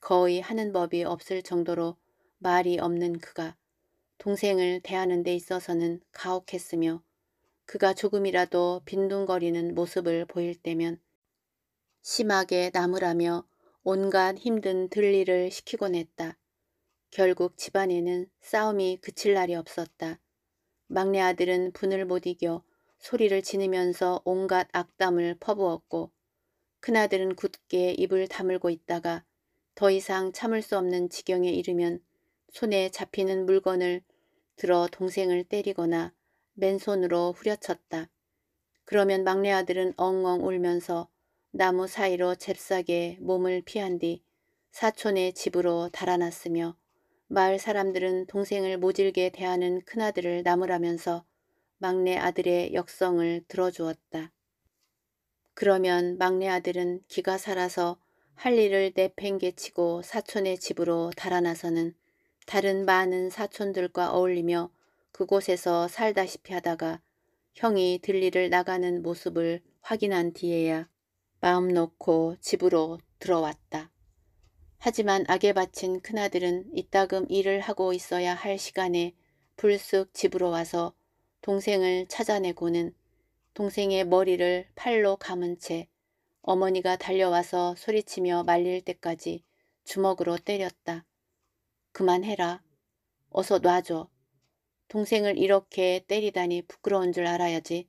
거의 하는 법이 없을 정도로 말이 없는 그가 동생을 대하는 데 있어서는 가혹했으며 그가 조금이라도 빈둥거리는 모습을 보일 때면 심하게 나무라며 온갖 힘든 들리를 시키곤 했다. 결국 집안에는 싸움이 그칠 날이 없었다. 막내 아들은 분을 못 이겨 소리를 지르면서 온갖 악담을 퍼부었고 큰아들은 굳게 입을 다물고 있다가 더 이상 참을 수 없는 지경에 이르면 손에 잡히는 물건을 들어 동생을 때리거나 맨손으로 후려쳤다. 그러면 막내 아들은 엉엉 울면서 나무 사이로 잽싸게 몸을 피한 뒤 사촌의 집으로 달아났으며 마을 사람들은 동생을 모질게 대하는 큰아들을 나무라면서 막내 아들의 역성을 들어주었다. 그러면 막내 아들은 기가 살아서 할 일을 내팽개치고 사촌의 집으로 달아나서는 다른 많은 사촌들과 어울리며 그곳에서 살다시피 하다가 형이 들리를 나가는 모습을 확인한 뒤에야 마음 놓고 집으로 들어왔다. 하지만 악에 바친 큰아들은 이따금 일을 하고 있어야 할 시간에 불쑥 집으로 와서 동생을 찾아내고는 동생의 머리를 팔로 감은 채 어머니가 달려와서 소리치며 말릴 때까지 주먹으로 때렸다. 그만해라. 어서 놔줘. 동생을 이렇게 때리다니 부끄러운 줄 알아야지.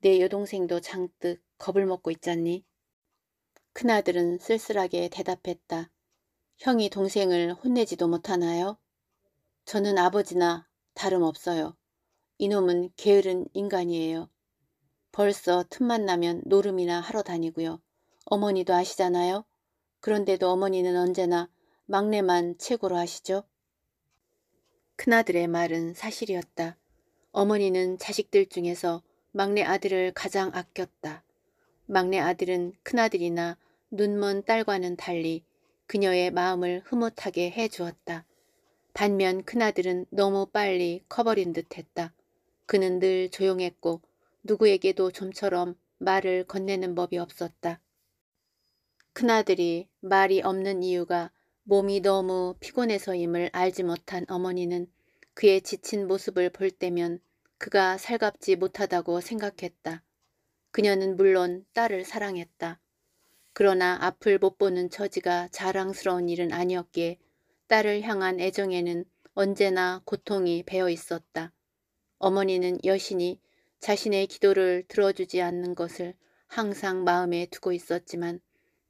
내 여동생도 장뜩 겁을 먹고 있잖니. 큰아들은 쓸쓸하게 대답했다. 형이 동생을 혼내지도 못하나요? 저는 아버지나 다름없어요. 이놈은 게으른 인간이에요. 벌써 틈만 나면 노름이나 하러 다니고요. 어머니도 아시잖아요. 그런데도 어머니는 언제나 막내만 최고로 하시죠. 큰아들의 말은 사실이었다. 어머니는 자식들 중에서 막내 아들을 가장 아꼈다. 막내 아들은 큰아들이나 눈먼 딸과는 달리 그녀의 마음을 흐뭇하게 해주었다. 반면 큰아들은 너무 빨리 커버린 듯했다. 그는 늘 조용했고 누구에게도 좀처럼 말을 건네는 법이 없었다. 큰아들이 말이 없는 이유가 몸이 너무 피곤해서임을 알지 못한 어머니는 그의 지친 모습을 볼 때면 그가 살갑지 못하다고 생각했다. 그녀는 물론 딸을 사랑했다. 그러나 앞을 못 보는 처지가 자랑스러운 일은 아니었기에 딸을 향한 애정에는 언제나 고통이 배어 있었다. 어머니는 여신이 자신의 기도를 들어주지 않는 것을 항상 마음에 두고 있었지만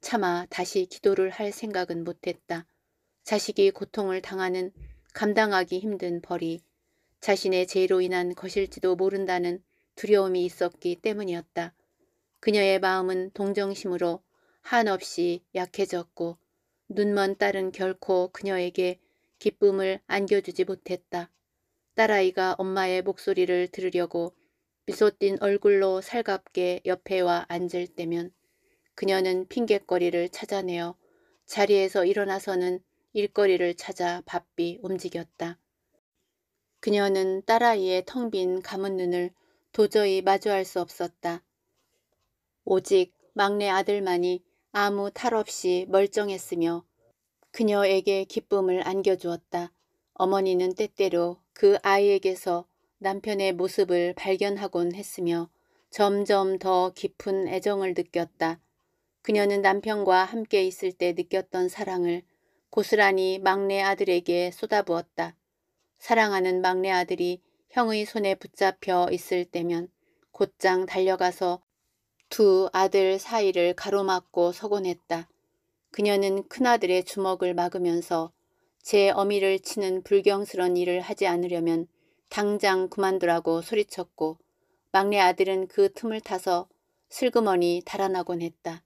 차마 다시 기도를 할 생각은 못했다. 자식이 고통을 당하는 감당하기 힘든 벌이 자신의 죄로 인한 것일지도 모른다는 두려움이 있었기 때문이었다. 그녀의 마음은 동정심으로 한없이 약해졌고 눈먼 딸은 결코 그녀에게 기쁨을 안겨주지 못했다. 딸아이가 엄마의 목소리를 들으려고 미소띈 얼굴로 살갑게 옆에 와 앉을 때면 그녀는 핑곗거리를 찾아내어 자리에서 일어나서는 일거리를 찾아 바삐 움직였다. 그녀는 딸아이의 텅 빈 감은 눈을 도저히 마주할 수 없었다. 오직 막내 아들만이 아무 탈 없이 멀쩡했으며 그녀에게 기쁨을 안겨주었다. 어머니는 때때로 그 아이에게서 남편의 모습을 발견하곤 했으며 점점 더 깊은 애정을 느꼈다. 그녀는 남편과 함께 있을 때 느꼈던 사랑을 고스란히 막내 아들에게 쏟아부었다. 사랑하는 막내 아들이 형의 손에 붙잡혀 있을 때면 곧장 달려가서 두 아들 사이를 가로막고 서곤 했다. 그녀는 큰아들의 주먹을 막으면서 제 어미를 치는 불경스런 일을 하지 않으려면 당장 그만두라고 소리쳤고 막내 아들은 그 틈을 타서 슬그머니 달아나곤 했다.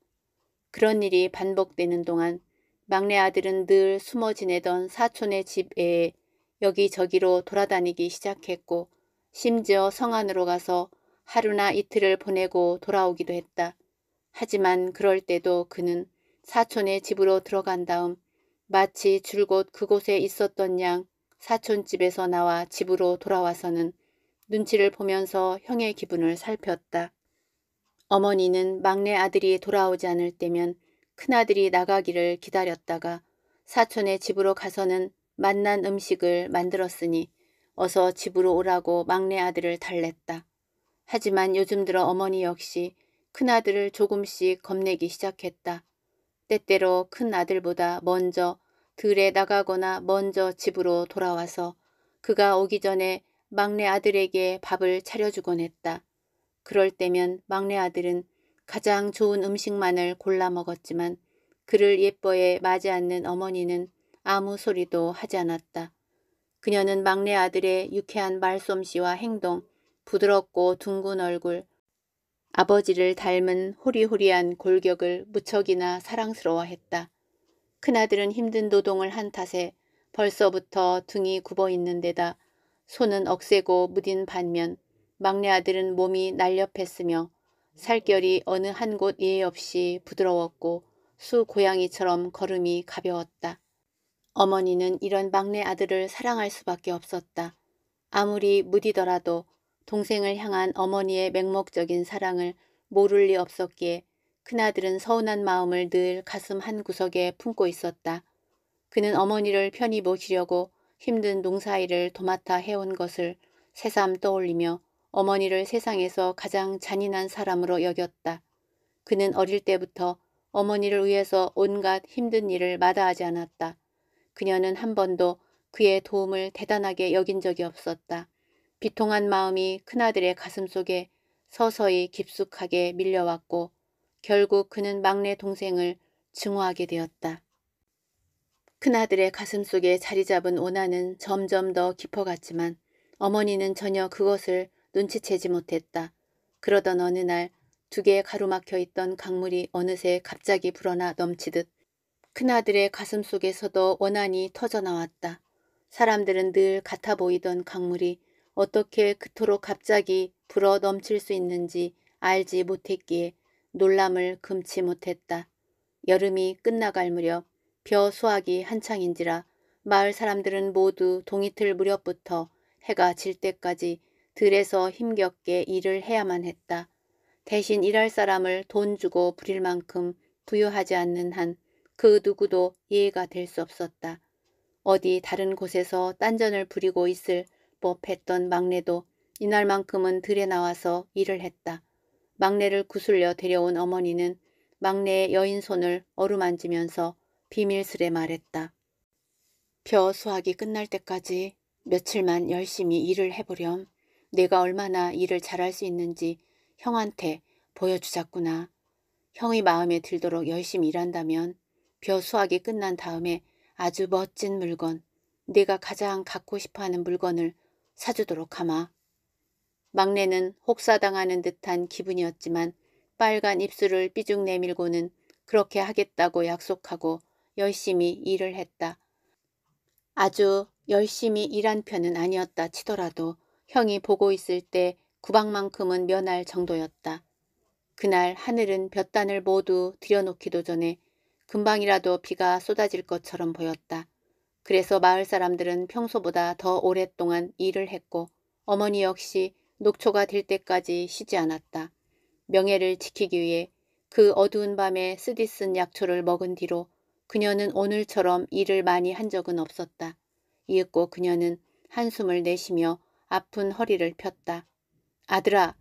그런 일이 반복되는 동안 막내 아들은 늘 숨어 지내던 사촌의 집에 여기저기로 돌아다니기 시작했고 심지어 성 안으로 가서 하루나 이틀을 보내고 돌아오기도 했다. 하지만 그럴 때도 그는 사촌의 집으로 들어간 다음 마치 줄곧 그곳에 있었던 양 사촌 집에서 나와 집으로 돌아와서는 눈치를 보면서 형의 기분을 살폈다. 어머니는 막내 아들이 돌아오지 않을 때면 큰아들이 나가기를 기다렸다가 사촌의 집으로 가서는 맛난 음식을 만들었으니 어서 집으로 오라고 막내 아들을 달랬다. 하지만 요즘 들어 어머니 역시 큰아들을 조금씩 겁내기 시작했다. 때때로 큰아들보다 먼저 들에 나가거나 먼저 집으로 돌아와서 그가 오기 전에 막내 아들에게 밥을 차려주곤 했다. 그럴 때면 막내 아들은 가장 좋은 음식만을 골라 먹었지만 그를 예뻐해 맞이 않는 어머니는 아무 소리도 하지 않았다. 그녀는 막내 아들의 유쾌한 말솜씨와 행동, 부드럽고 둥근 얼굴, 아버지를 닮은 호리호리한 골격을 무척이나 사랑스러워했다. 큰아들은 힘든 노동을 한 탓에 벌써부터 등이 굽어 있는 데다 손은 억세고 무딘 반면 막내 아들은 몸이 날렵했으며 살결이 어느 한 곳 예의 없이 부드러웠고 수 고양이처럼 걸음이 가벼웠다. 어머니는 이런 막내 아들을 사랑할 수밖에 없었다. 아무리 무디더라도 동생을 향한 어머니의 맹목적인 사랑을 모를 리 없었기에 큰아들은 서운한 마음을 늘 가슴 한구석에 품고 있었다. 그는 어머니를 편히 모시려고 힘든 농사일을 도맡아 해온 것을 새삼 떠올리며 어머니를 세상에서 가장 잔인한 사람으로 여겼다. 그는 어릴 때부터 어머니를 위해서 온갖 힘든 일을 마다하지 않았다. 그녀는 한 번도 그의 도움을 대단하게 여긴 적이 없었다. 비통한 마음이 큰아들의 가슴 속에 서서히 깊숙하게 밀려왔고 결국 그는 막내 동생을 증오하게 되었다. 큰아들의 가슴 속에 자리 잡은 원한은 점점 더 깊어갔지만 어머니는 전혀 그것을 눈치채지 못했다. 그러던 어느 날 두 개에 가로막혀 있던 강물이 어느새 갑자기 불어나 넘치듯 큰아들의 가슴 속에서도 원한이 터져나왔다. 사람들은 늘 같아 보이던 강물이 어떻게 그토록 갑자기 불어 넘칠 수 있는지 알지 못했기에 놀람을 금치 못했다. 여름이 끝나갈 무렵 벼 수확이 한창인지라 마을 사람들은 모두 동이틀 무렵부터 해가 질 때까지 들에서 힘겹게 일을 해야만 했다. 대신 일할 사람을 돈 주고 부릴 만큼 부유하지 않는 한 그 누구도 이해가 될 수 없었다. 어디 다른 곳에서 딴전을 부리고 있을 법했던 막내도 이날만큼은 들에 나와서 일을 했다. 막내를 구슬려 데려온 어머니는 막내의 여인 손을 어루만지면서 비밀스레 말했다. 벼수확이 끝날 때까지 며칠만 열심히 일을 해보렴. 내가 얼마나 일을 잘할 수 있는지 형한테 보여주자꾸나. 형이 마음에 들도록 열심히 일한다면 벼수하게 끝난 다음에 아주 멋진 물건, 내가 가장 갖고 싶어하는 물건을 사주도록 하마. 막내는 혹사당하는 듯한 기분이었지만 빨간 입술을 삐죽 내밀고는 그렇게 하겠다고 약속하고 열심히 일을 했다. 아주 열심히 일한 편은 아니었다 치더라도 형이 보고 있을 때 구박만큼은 면할 정도였다. 그날 하늘은 볕단을 모두 들여놓기도 전에 금방이라도 비가 쏟아질 것처럼 보였다. 그래서 마을 사람들은 평소보다 더 오랫동안 일을 했고 어머니 역시 녹초가 될 때까지 쉬지 않았다. 명예를 지키기 위해 그 어두운 밤에 쓰디쓴 약초를 먹은 뒤로 그녀는 오늘처럼 일을 많이 한 적은 없었다. 이윽고 그녀는 한숨을 내쉬며 아픈 허리를 폈다. 아들아,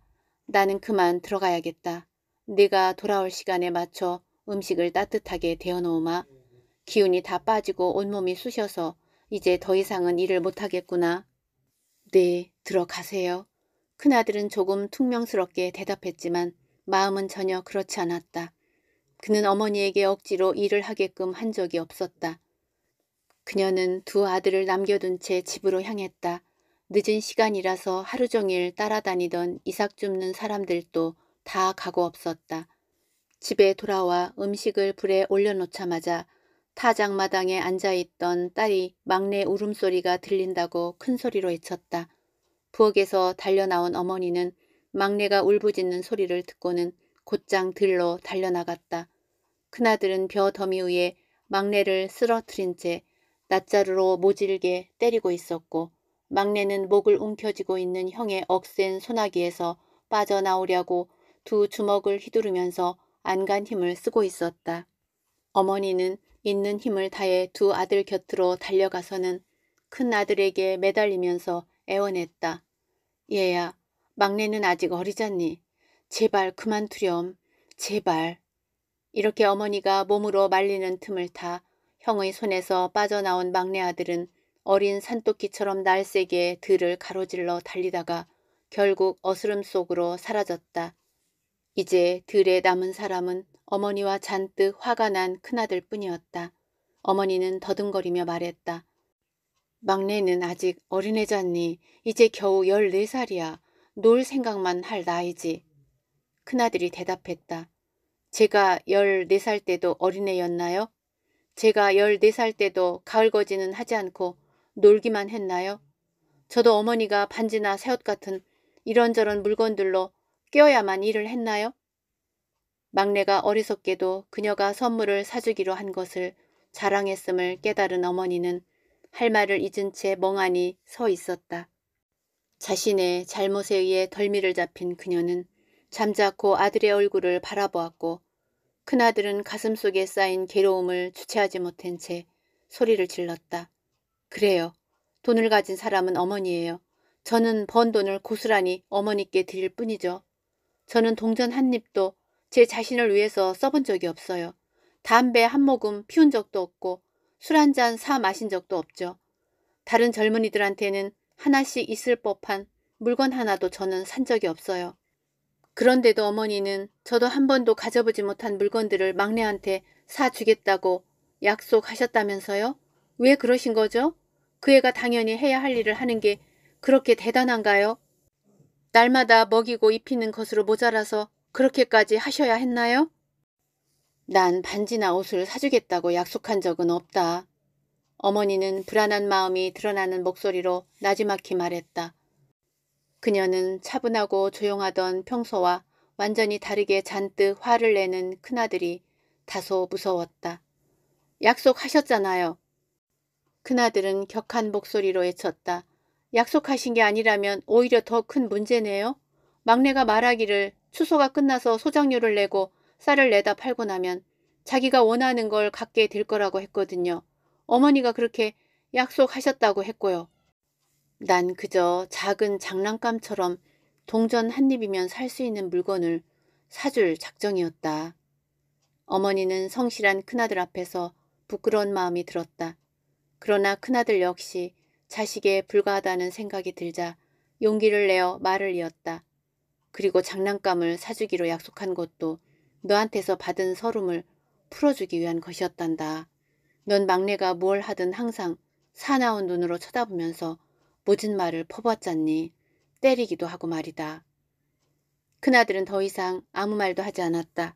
나는 그만 들어가야겠다. 네가 돌아올 시간에 맞춰 음식을 따뜻하게 데워놓으마. 기운이 다 빠지고 온몸이 쑤셔서 이제 더 이상은 일을 못하겠구나. 네, 들어가세요. 큰아들은 조금 퉁명스럽게 대답했지만 마음은 전혀 그렇지 않았다. 그는 어머니에게 억지로 일을 하게끔 한 적이 없었다. 그녀는 두 아들을 남겨둔 채 집으로 향했다. 늦은 시간이라서 하루 종일 따라다니던 이삭 줍는 사람들도 다 가고 없었다. 집에 돌아와 음식을 불에 올려놓자마자 타작마당에 앉아있던 딸이 막내 울음소리가 들린다고 큰 소리로 외쳤다. 부엌에서 달려나온 어머니는 막내가 울부짖는 소리를 듣고는 곧장 들러 달려나갔다. 큰아들은 벼 더미 위에 막내를 쓰러뜨린 채 낯자루로 모질게 때리고 있었고 막내는 목을 움켜쥐고 있는 형의 억센 소나기에서 빠져나오려고 두 주먹을 휘두르면서 안간 힘을 쓰고 있었다. 어머니는 있는 힘을 다해 두 아들 곁으로 달려가서는 큰 아들에게 매달리면서 애원했다. 얘야, 막내는 아직 어리잖니. 제발 그만두렴. 제발. 이렇게 어머니가 몸으로 말리는 틈을 타 형의 손에서 빠져나온 막내 아들은 어린 산토끼처럼 날쌔게 들을 가로질러 달리다가 결국 어스름 속으로 사라졌다. 이제 들에 남은 사람은 어머니와 잔뜩 화가 난 큰아들 뿐이었다. 어머니는 더듬거리며 말했다. 막내는 아직 어린애잖니. 이제 겨우 14살이야. 놀 생각만 할 나이지. 큰아들이 대답했다. 제가 14살 때도 어린애였나요? 제가 14살 때도 가을거지는 하지 않고 놀기만 했나요? 저도 어머니가 반지나 새옷 같은 이런저런 물건들로 끼어야만 일을 했나요? 막내가 어리석게도 그녀가 선물을 사주기로 한 것을 자랑했음을 깨달은 어머니는 할 말을 잊은 채 멍하니 서 있었다. 자신의 잘못에 의해 덜미를 잡힌 그녀는 잠자코 아들의 얼굴을 바라보았고 큰아들은 가슴속에 쌓인 괴로움을 주체하지 못한 채 소리를 질렀다. 그래요. 돈을 가진 사람은 어머니예요. 저는 번 돈을 고스란히 어머니께 드릴 뿐이죠. 저는 동전 한 입도 제 자신을 위해서 써본 적이 없어요. 담배 한 모금 피운 적도 없고 술 한 잔 사 마신 적도 없죠. 다른 젊은이들한테는 하나씩 있을 법한 물건 하나도 저는 산 적이 없어요. 그런데도 어머니는 저도 한 번도 가져보지 못한 물건들을 막내한테 사주겠다고 약속하셨다면서요? 왜 그러신 거죠? 그 애가 당연히 해야 할 일을 하는 게 그렇게 대단한가요? 날마다 먹이고 입히는 것으로 모자라서 그렇게까지 하셔야 했나요? 난 반지나 옷을 사주겠다고 약속한 적은 없다. 어머니는 불안한 마음이 드러나는 목소리로 나지막히 말했다. 그녀는 차분하고 조용하던 평소와 완전히 다르게 잔뜩 화를 내는 큰아들이 다소 무서웠다. 약속하셨잖아요. 큰아들은 격한 목소리로 외쳤다. 약속하신 게 아니라면 오히려 더 큰 문제네요. 막내가 말하기를 추소가 끝나서 소장료를 내고 쌀을 내다 팔고 나면 자기가 원하는 걸 갖게 될 거라고 했거든요. 어머니가 그렇게 약속하셨다고 했고요. 난 그저 작은 장난감처럼 동전 한 입이면 살 수 있는 물건을 사줄 작정이었다. 어머니는 성실한 큰아들 앞에서 부끄러운 마음이 들었다. 그러나 큰아들 역시 자식에 불과하다는 생각이 들자 용기를 내어 말을 이었다. 그리고 장난감을 사주기로 약속한 것도 너한테서 받은 서름을 풀어주기 위한 것이었단다. 넌 막내가 뭘 하든 항상 사나운 눈으로 쳐다보면서 모진 말을 퍼부잖니 때리기도 하고 말이다. 큰아들은 더 이상 아무 말도 하지 않았다.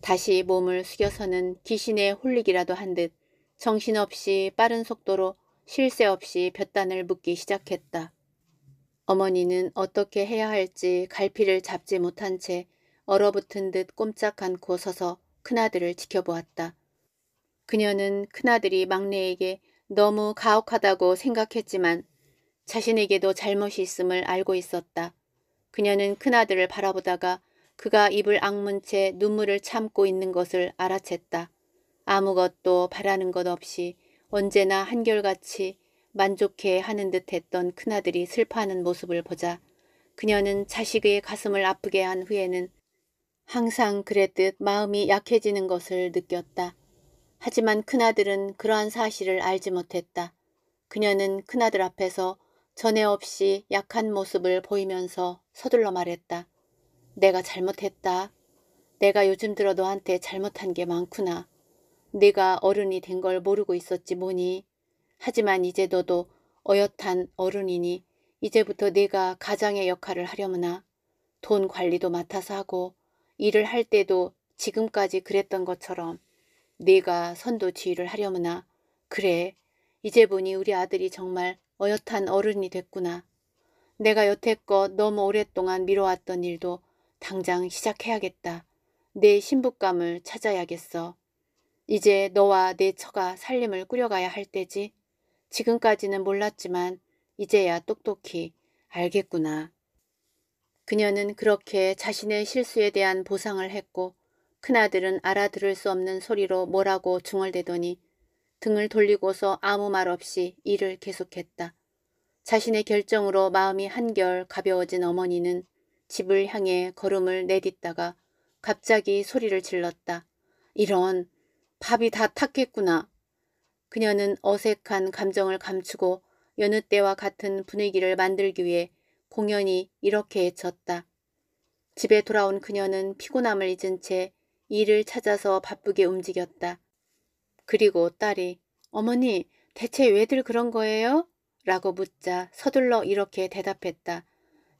다시 몸을 숙여서는 귀신의 홀릭이라도 한듯 정신없이 빠른 속도로 쉴 새 없이 볕단을 묶기 시작했다. 어머니는 어떻게 해야 할지 갈피를 잡지 못한 채 얼어붙은 듯 꼼짝 않고 서서 큰아들을 지켜보았다. 그녀는 큰아들이 막내에게 너무 가혹하다고 생각했지만 자신에게도 잘못이 있음을 알고 있었다. 그녀는 큰아들을 바라보다가 그가 입을 악문 채 눈물을 참고 있는 것을 알아챘다. 아무것도 바라는 것 없이 언제나 한결같이 만족해 하는 듯 했던 큰아들이 슬퍼하는 모습을 보자 그녀는 자식의 가슴을 아프게 한 후에는 항상 그랬듯 마음이 약해지는 것을 느꼈다. 하지만 큰아들은 그러한 사실을 알지 못했다. 그녀는 큰아들 앞에서 전에 없이 약한 모습을 보이면서 서둘러 말했다. 내가 잘못했다. 내가 요즘 들어 너한테 잘못한 게 많구나. 내가 어른이 된 걸 모르고 있었지 뭐니. 하지만 이제 너도 어엿한 어른이니 이제부터 내가 가장의 역할을 하려무나 돈 관리도 맡아서 하고 일을 할 때도 지금까지 그랬던 것처럼 네가 선도지휘를 하려무나 그래 이제 보니 우리 아들이 정말 어엿한 어른이 됐구나. 내가 여태껏 너무 오랫동안 미뤄왔던 일도 당장 시작해야겠다. 내 신부감을 찾아야겠어. 이제 너와 내 처가 살림을 꾸려가야 할 때지. 지금까지는 몰랐지만 이제야 똑똑히 알겠구나. 그녀는 그렇게 자신의 실수에 대한 보상을 했고 큰아들은 알아들을 수 없는 소리로 뭐라고 중얼대더니 등을 돌리고서 아무 말 없이 일을 계속했다. 자신의 결정으로 마음이 한결 가벼워진 어머니는 집을 향해 걸음을 내딛다가 갑자기 소리를 질렀다. 이런 밥이 다 탔겠구나. 그녀는 어색한 감정을 감추고 여느 때와 같은 분위기를 만들기 위해 공연이 이렇게 해쳤다. 집에 돌아온 그녀는 피곤함을 잊은 채 일을 찾아서 바쁘게 움직였다. 그리고 딸이 어머니 대체 왜들 그런 거예요? 라고 묻자 서둘러 이렇게 대답했다.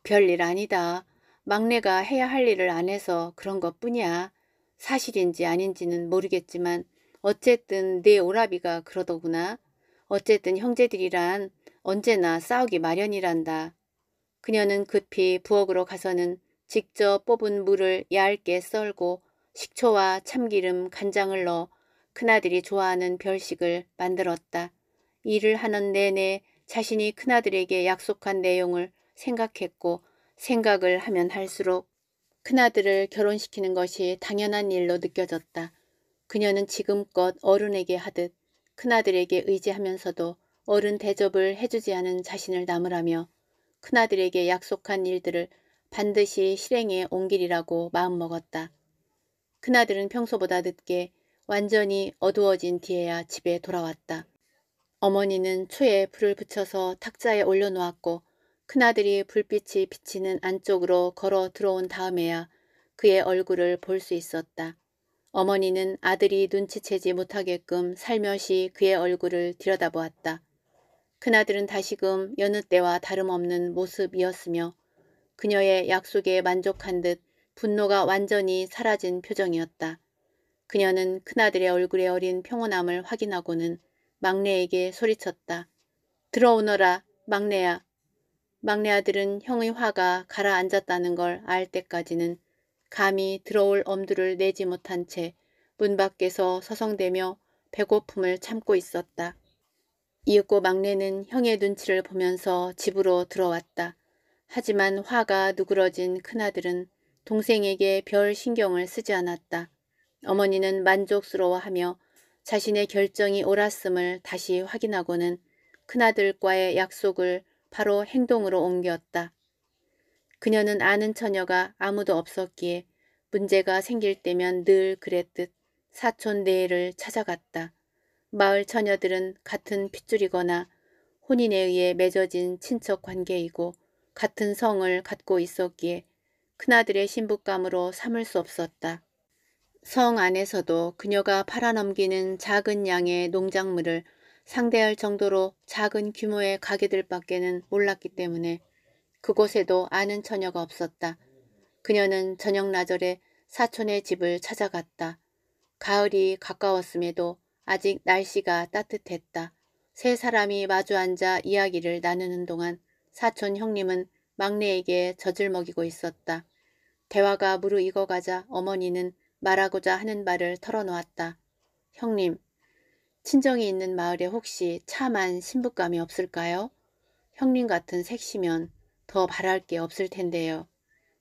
별일 아니다. 막내가 해야 할 일을 안 해서 그런 것뿐이야. 사실인지 아닌지는 모르겠지만 어쨌든 내 오라비가 그러더구나. 어쨌든 형제들이란 언제나 싸우기 마련이란다. 그녀는 급히 부엌으로 가서는 직접 뽑은 물을 얇게 썰고 식초와 참기름, 간장을 넣어 큰아들이 좋아하는 별식을 만들었다. 일을 하는 내내 자신이 큰아들에게 약속한 내용을 생각했고 생각을 하면 할수록 큰아들을 결혼시키는 것이 당연한 일로 느껴졌다. 그녀는 지금껏 어른에게 하듯 큰아들에게 의지하면서도 어른 대접을 해주지 않은 자신을 나무라며 큰아들에게 약속한 일들을 반드시 실행에 옮기리라고 마음먹었다. 큰아들은 평소보다 늦게 완전히 어두워진 뒤에야 집에 돌아왔다. 어머니는 초에 불을 붙여서 탁자에 올려놓았고 큰아들이 불빛이 비치는 안쪽으로 걸어 들어온 다음에야 그의 얼굴을 볼 수 있었다. 어머니는 아들이 눈치채지 못하게끔 살며시 그의 얼굴을 들여다보았다. 큰아들은 다시금 여느 때와 다름없는 모습이었으며 그녀의 약속에 만족한 듯 분노가 완전히 사라진 표정이었다. 그녀는 큰아들의 얼굴에 어린 평온함을 확인하고는 막내에게 소리쳤다. 들어오너라, 막내야. 막내 아들은 형의 화가 가라앉았다는 걸 알 때까지는 감히 들어올 엄두를 내지 못한 채 문 밖에서 서성대며 배고픔을 참고 있었다. 이윽고 막내는 형의 눈치를 보면서 집으로 들어왔다. 하지만 화가 누그러진 큰아들은 동생에게 별 신경을 쓰지 않았다. 어머니는 만족스러워하며 자신의 결정이 옳았음을 다시 확인하고는 큰아들과의 약속을 바로 행동으로 옮겼다. 그녀는 아는 처녀가 아무도 없었기에 문제가 생길 때면 늘 그랬듯 사촌 내를 찾아갔다. 마을 처녀들은 같은 핏줄이거나 혼인에 의해 맺어진 친척 관계이고 같은 성을 갖고 있었기에 큰아들의 신부감으로 삼을 수 없었다. 성 안에서도 그녀가 팔아넘기는 작은 양의 농작물을 상대할 정도로 작은 규모의 가게들 밖에는 몰랐기 때문에 그곳에도 아는 처녀가 없었다. 그녀는 저녁 나절에 사촌의 집을 찾아갔다. 가을이 가까웠음에도 아직 날씨가 따뜻했다. 세 사람이 마주 앉아 이야기를 나누는 동안 사촌 형님은 막내에게 젖을 먹이고 있었다. 대화가 무르익어가자 어머니는 말하고자 하는 말을 털어놓았다. 형님, 친정이 있는 마을에 혹시 참한 신부감이 없을까요? 형님 같은 색시면 더 바랄 게 없을 텐데요.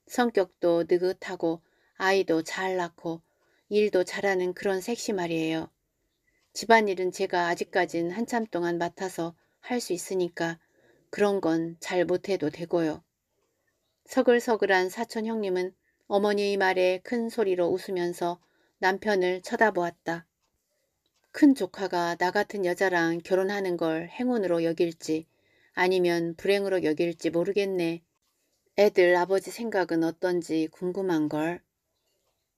성격도 느긋하고 아이도 잘 낳고 일도 잘하는 그런 색시 말이에요. 집안일은 제가 아직까진 한참 동안 맡아서 할 수 있으니까 그런 건 잘 못해도 되고요. 서글서글한 사촌 형님은 어머니의 말에 큰 소리로 웃으면서 남편을 쳐다보았다. 큰 조카가 나 같은 여자랑 결혼하는 걸 행운으로 여길지 아니면 불행으로 여길지 모르겠네. 애들 아버지 생각은 어떤지 궁금한걸.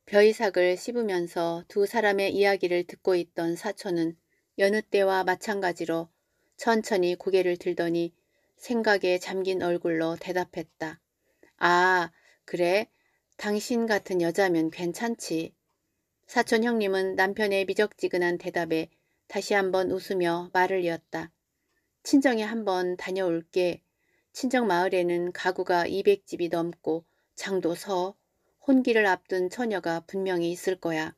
벼이삭을 씹으면서 두 사람의 이야기를 듣고 있던 사촌은 여느 때와 마찬가지로 천천히 고개를 들더니 생각에 잠긴 얼굴로 대답했다. 아, 그래? 당신 같은 여자면 괜찮지. 사촌 형님은 남편의 미적지근한 대답에 다시 한번 웃으며 말을 이었다. 친정에 한번 다녀올게. 친정 마을에는 가구가 200집이 넘고 장도 서 혼기를 앞둔 처녀가 분명히 있을 거야.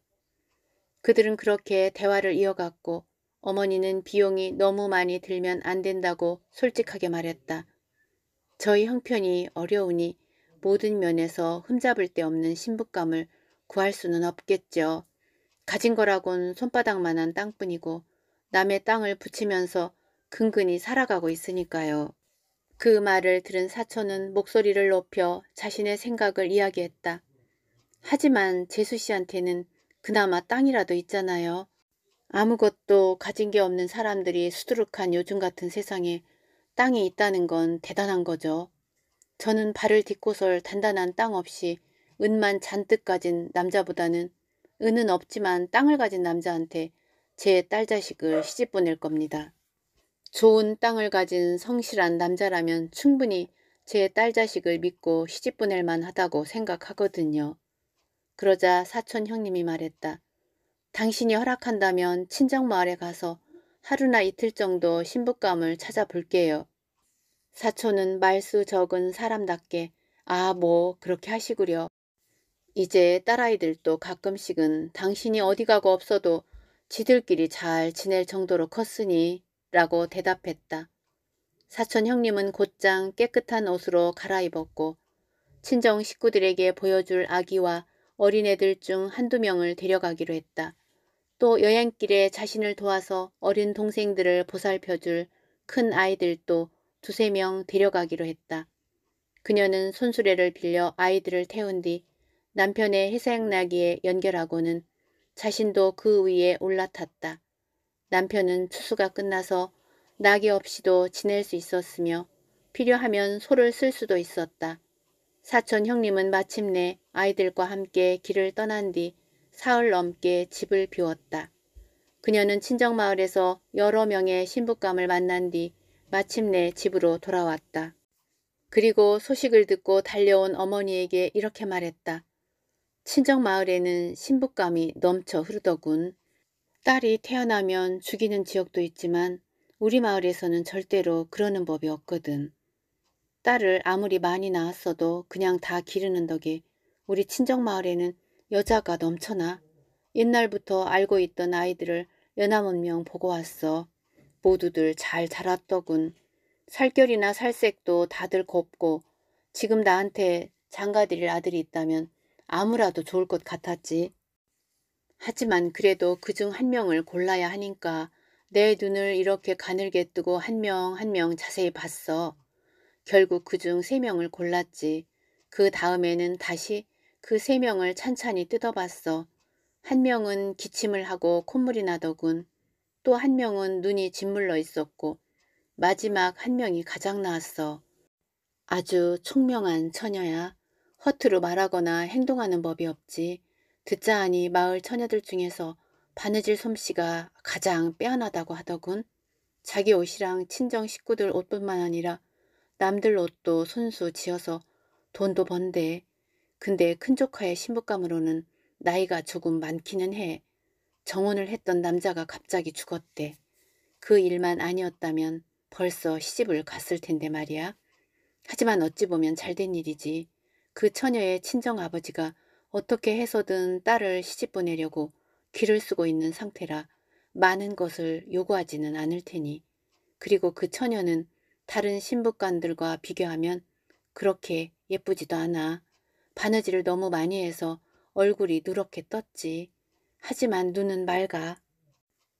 그들은 그렇게 대화를 이어갔고 어머니는 비용이 너무 많이 들면 안 된다고 솔직하게 말했다. 저희 형편이 어려우니 모든 면에서 흠잡을 데 없는 신부감을 구할 수는 없겠죠. 가진 거라곤 손바닥만한 땅뿐이고 남의 땅을 붙이면서 근근히 살아가고 있으니까요. 그 말을 들은 사촌은 목소리를 높여 자신의 생각을 이야기했다. 하지만 재수 씨한테는 그나마 땅이라도 있잖아요. 아무것도 가진 게 없는 사람들이 수두룩한 요즘 같은 세상에 땅이 있다는 건 대단한 거죠. 저는 발을 딛고설 단단한 땅 없이 은만 잔뜩 가진 남자보다는 은은 없지만 땅을 가진 남자한테 제 딸 자식을 시집 보낼 겁니다. 좋은 땅을 가진 성실한 남자라면 충분히 제 딸 자식을 믿고 시집 보낼 만하다고 생각하거든요. 그러자 사촌 형님이 말했다. 당신이 허락한다면 친정 마을에 가서 하루나 이틀 정도 신부감을 찾아볼게요. 사촌은 말수 적은 사람답게 아 뭐 그렇게 하시구려 이제 딸아이들도 가끔씩은 당신이 어디 가고 없어도 지들끼리 잘 지낼 정도로 컸으니 라고 대답했다. 사촌 형님은 곧장 깨끗한 옷으로 갈아입었고 친정 식구들에게 보여줄 아기와 어린애들 중 한두 명을 데려가기로 했다. 또 여행길에 자신을 도와서 어린 동생들을 보살펴줄 큰 아이들도 두세 명 데려가기로 했다. 그녀는 손수레를 빌려 아이들을 태운 뒤 남편의 해생나기에 연결하고는 자신도 그 위에 올라탔다. 남편은 추수가 끝나서 나이 없이도 지낼 수 있었으며 필요하면 소를 쓸 수도 있었다. 사촌 형님은 마침내 아이들과 함께 길을 떠난 뒤 사흘 넘게 집을 비웠다. 그녀는 친정마을에서 여러 명의 신부감을 만난 뒤 마침내 집으로 돌아왔다. 그리고 소식을 듣고 달려온 어머니에게 이렇게 말했다. 친정 마을에는 신부감이 넘쳐 흐르더군. 딸이 태어나면 죽이는 지역도 있지만 우리 마을에서는 절대로 그러는 법이 없거든. 딸을 아무리 많이 낳았어도 그냥 다 기르는 덕에 우리 친정 마을에는 여자가 넘쳐나. 옛날부터 알고 있던 아이들을 연하문명 보고 왔어. 모두들 잘 자랐더군. 살결이나 살색도 다들 곱고 지금 나한테 장가드릴 아들이 있다면 아무라도 좋을 것 같았지. 하지만 그래도 그 중 한 명을 골라야 하니까 내 눈을 이렇게 가늘게 뜨고 한명 한명 한 명 자세히 봤어. 결국 그 중 세 명을 골랐지. 그 다음에는 다시 그 세 명을 찬찬히 뜯어봤어. 한 명은 기침을 하고 콧물이 나더군. 또 한 명은 눈이 짓물러 있었고 마지막 한 명이 가장 나았어. 아주 총명한 처녀야. 허투루 말하거나 행동하는 법이 없지. 듣자 하니 마을 처녀들 중에서 바느질 솜씨가 가장 빼어나다고 하더군. 자기 옷이랑 친정 식구들 옷뿐만 아니라 남들 옷도 손수 지어서 돈도 번대 근데 큰 조카의 신부감으로는 나이가 조금 많기는 해. 정혼을 했던 남자가 갑자기 죽었대. 그 일만 아니었다면 벌써 시집을 갔을 텐데 말이야. 하지만 어찌 보면 잘 된 일이지. 그 처녀의 친정아버지가 어떻게 해서든 딸을 시집보내려고 귀를 쓰고 있는 상태라 많은 것을 요구하지는 않을 테니 그리고 그 처녀는 다른 신부관들과 비교하면 그렇게 예쁘지도 않아 바느질을 너무 많이 해서 얼굴이 누렇게 떴지. 하지만 눈은 맑아.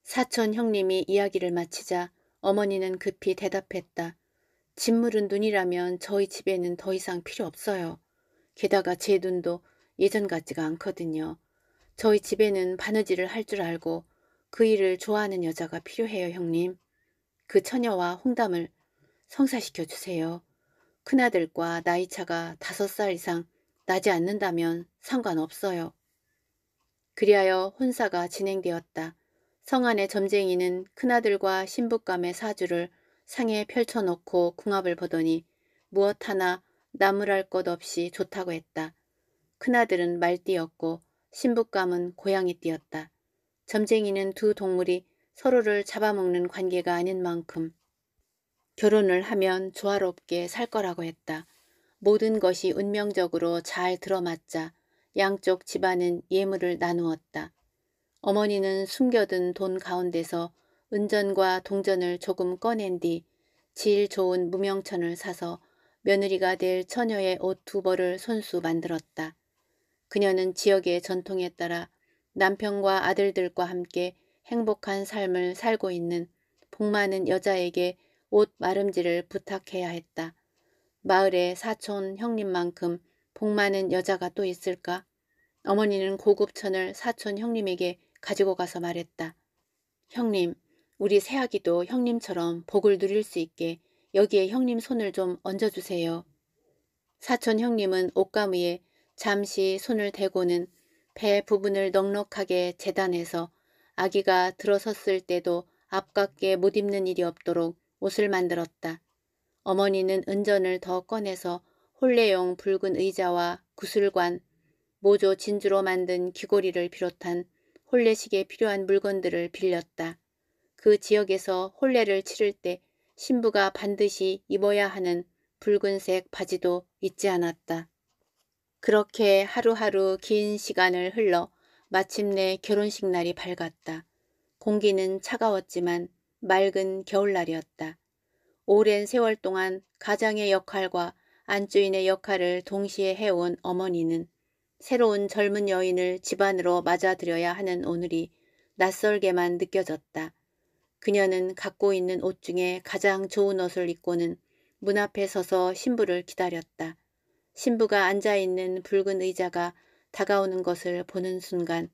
사촌 형님이 이야기를 마치자 어머니는 급히 대답했다. 진물은 눈이라면 저희 집에는 더 이상 필요 없어요. 게다가 제 눈도 예전 같지가 않거든요. 저희 집에는 바느질을 할 줄 알고 그 일을 좋아하는 여자가 필요해요, 형님. 그 처녀와 홍담을 성사시켜 주세요. 큰아들과 나이차가 다섯 살 이상 나지 않는다면 상관없어요. 그리하여 혼사가 진행되었다. 성안의 점쟁이는 큰아들과 신부감의 사주를 상에 펼쳐놓고 궁합을 보더니 무엇 하나 나무랄 것 없이 좋다고 했다. 큰아들은 말띠였고 신부감은 고양이띠였다. 점쟁이는 두 동물이 서로를 잡아먹는 관계가 아닌 만큼 결혼을 하면 조화롭게 살 거라고 했다. 모든 것이 운명적으로 잘 들어맞자 양쪽 집안은 예물을 나누었다. 어머니는 숨겨둔 돈 가운데서 은전과 동전을 조금 꺼낸 뒤 질 좋은 무명천을 사서 며느리가 될 처녀의 옷 두 벌을 손수 만들었다. 그녀는 지역의 전통에 따라 남편과 아들들과 함께 행복한 삶을 살고 있는 복 많은 여자에게 옷마름질을 부탁해야 했다. 마을에 사촌 형님만큼 복 많은 여자가 또 있을까? 어머니는 고급천을 사촌 형님에게 가지고 가서 말했다. 형님, 우리 새아기도 형님처럼 복을 누릴 수 있게 여기에 형님 손을 좀 얹어주세요. 사촌 형님은 옷감위에 잠시 손을 대고는 배 부분을 넉넉하게 재단해서 아기가 들어섰을 때도 아깝게 못 입는 일이 없도록 옷을 만들었다. 어머니는 은전을 더 꺼내서 홀레용 붉은 의자와 구슬관, 모조 진주로 만든 귀고리를 비롯한 홀레식에 필요한 물건들을 빌렸다. 그 지역에서 홀레를 치를 때 신부가 반드시 입어야 하는 붉은색 바지도 잊지 않았다. 그렇게 하루하루 긴 시간을 흘러 마침내 결혼식 날이 밝았다. 공기는 차가웠지만 맑은 겨울날이었다. 오랜 세월 동안 가장의 역할과 안주인의 역할을 동시에 해온 어머니는 새로운 젊은 여인을 집안으로 맞아들여야 하는 오늘이 낯설게만 느껴졌다. 그녀는 갖고 있는 옷 중에 가장 좋은 옷을 입고는 문 앞에 서서 신부를 기다렸다. 신부가 앉아있는 붉은 의자가 다가오는 것을 보는 순간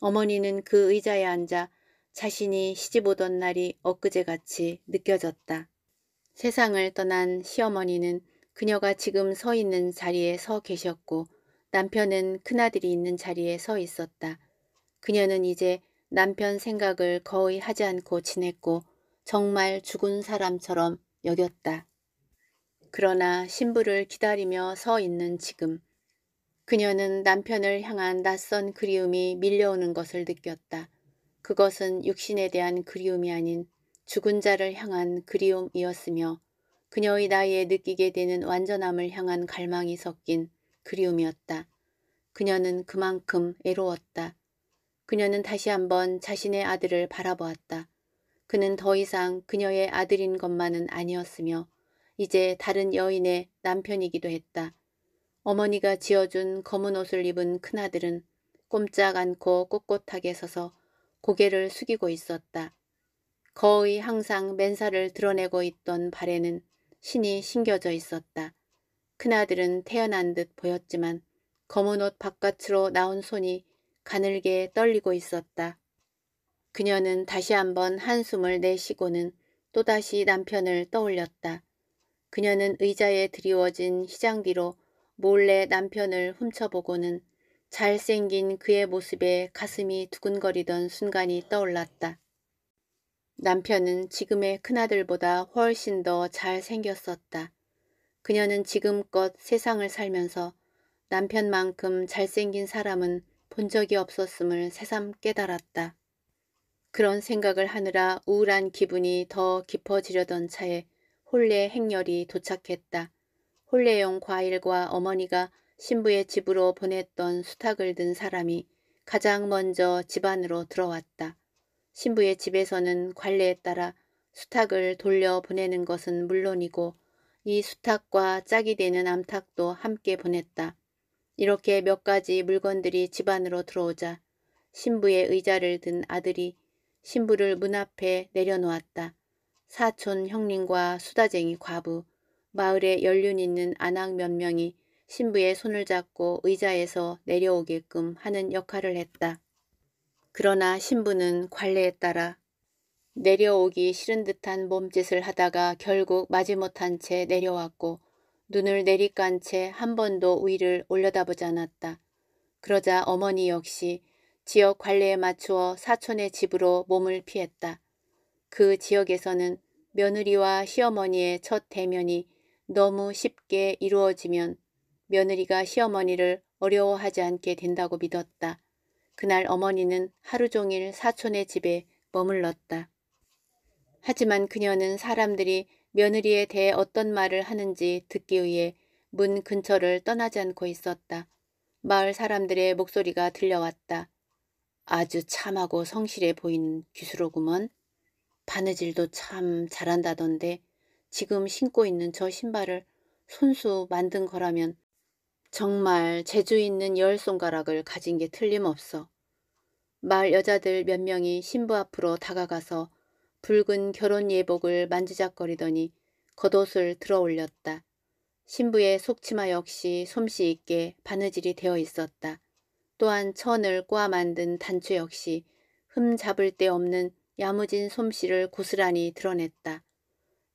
어머니는 그 의자에 앉아 자신이 시집 오던 날이 엊그제같이 느껴졌다. 세상을 떠난 시어머니는 그녀가 지금 서 있는 자리에 서 계셨고 남편은 큰아들이 있는 자리에 서 있었다. 그녀는 이제 남편 생각을 거의 하지 않고 지냈고 정말 죽은 사람처럼 여겼다. 그러나 신부를 기다리며 서 있는 지금 그녀는 남편을 향한 낯선 그리움이 밀려오는 것을 느꼈다. 그것은 육신에 대한 그리움이 아닌 죽은 자를 향한 그리움이었으며 그녀의 나이에 느끼게 되는 완전함을 향한 갈망이 섞인 그리움이었다. 그녀는 그만큼 애로웠다. 그녀는 다시 한번 자신의 아들을 바라보았다. 그는 더 이상 그녀의 아들인 것만은 아니었으며 이제 다른 여인의 남편이기도 했다. 어머니가 지어준 검은 옷을 입은 큰아들은 꼼짝 않고 꼿꼿하게 서서 고개를 숙이고 있었다. 거의 항상 맨살을 드러내고 있던 발에는 신이 신겨져 있었다. 큰아들은 태어난 듯 보였지만 검은 옷 바깥으로 나온 손이 가늘게 떨리고 있었다. 그녀는 다시 한번 한숨을 내쉬고는 또다시 남편을 떠올렸다. 그녀는 의자에 드리워진 시장 뒤로 몰래 남편을 훔쳐보고는 잘생긴 그의 모습에 가슴이 두근거리던 순간이 떠올랐다. 남편은 지금의 큰아들보다 훨씬 더 잘생겼었다. 그녀는 지금껏 세상을 살면서 남편만큼 잘생긴 사람은 본 적이 없었음을 새삼 깨달았다. 그런 생각을 하느라 우울한 기분이 더 깊어지려던 차에 홀레 행렬이 도착했다. 홀레용 과일과 어머니가 신부의 집으로 보냈던 수탉을 든 사람이 가장 먼저 집안으로 들어왔다. 신부의 집에서는 관례에 따라 수탉을 돌려 보내는 것은 물론이고 이 수탉과 짝이 되는 암탉도 함께 보냈다. 이렇게 몇 가지 물건들이 집안으로 들어오자 신부의 의자를 든 아들이 신부를 문 앞에 내려놓았다. 사촌 형님과 수다쟁이 과부, 마을에 연륜 있는 안악 몇 명이 신부의 손을 잡고 의자에서 내려오게끔 하는 역할을 했다. 그러나 신부는 관례에 따라 내려오기 싫은 듯한 몸짓을 하다가 결국 마지못한 채 내려왔고 눈을 내리깐 채 한 번도 위를 올려다보지 않았다. 그러자 어머니 역시 지역 관례에 맞추어 사촌의 집으로 몸을 피했다. 그 지역에서는 며느리와 시어머니의 첫 대면이 너무 쉽게 이루어지면 며느리가 시어머니를 어려워하지 않게 된다고 믿었다. 그날 어머니는 하루 종일 사촌의 집에 머물렀다. 하지만 그녀는 사람들이 며느리에 대해 어떤 말을 하는지 듣기 위해 문 근처를 떠나지 않고 있었다. 마을 사람들의 목소리가 들려왔다. 아주 참하고 성실해 보이는 귀수로구먼. 바느질도 참 잘한다던데 지금 신고 있는 저 신발을 손수 만든 거라면 정말 재주 있는 열 손가락을 가진 게 틀림없어. 마을 여자들 몇 명이 신부 앞으로 다가가서 붉은 결혼 예복을 만지작거리더니 겉옷을 들어 올렸다. 신부의 속치마 역시 솜씨 있게 바느질이 되어 있었다. 또한 천을 꼬아 만든 단추 역시 흠 잡을 데 없는 야무진 솜씨를 고스란히 드러냈다.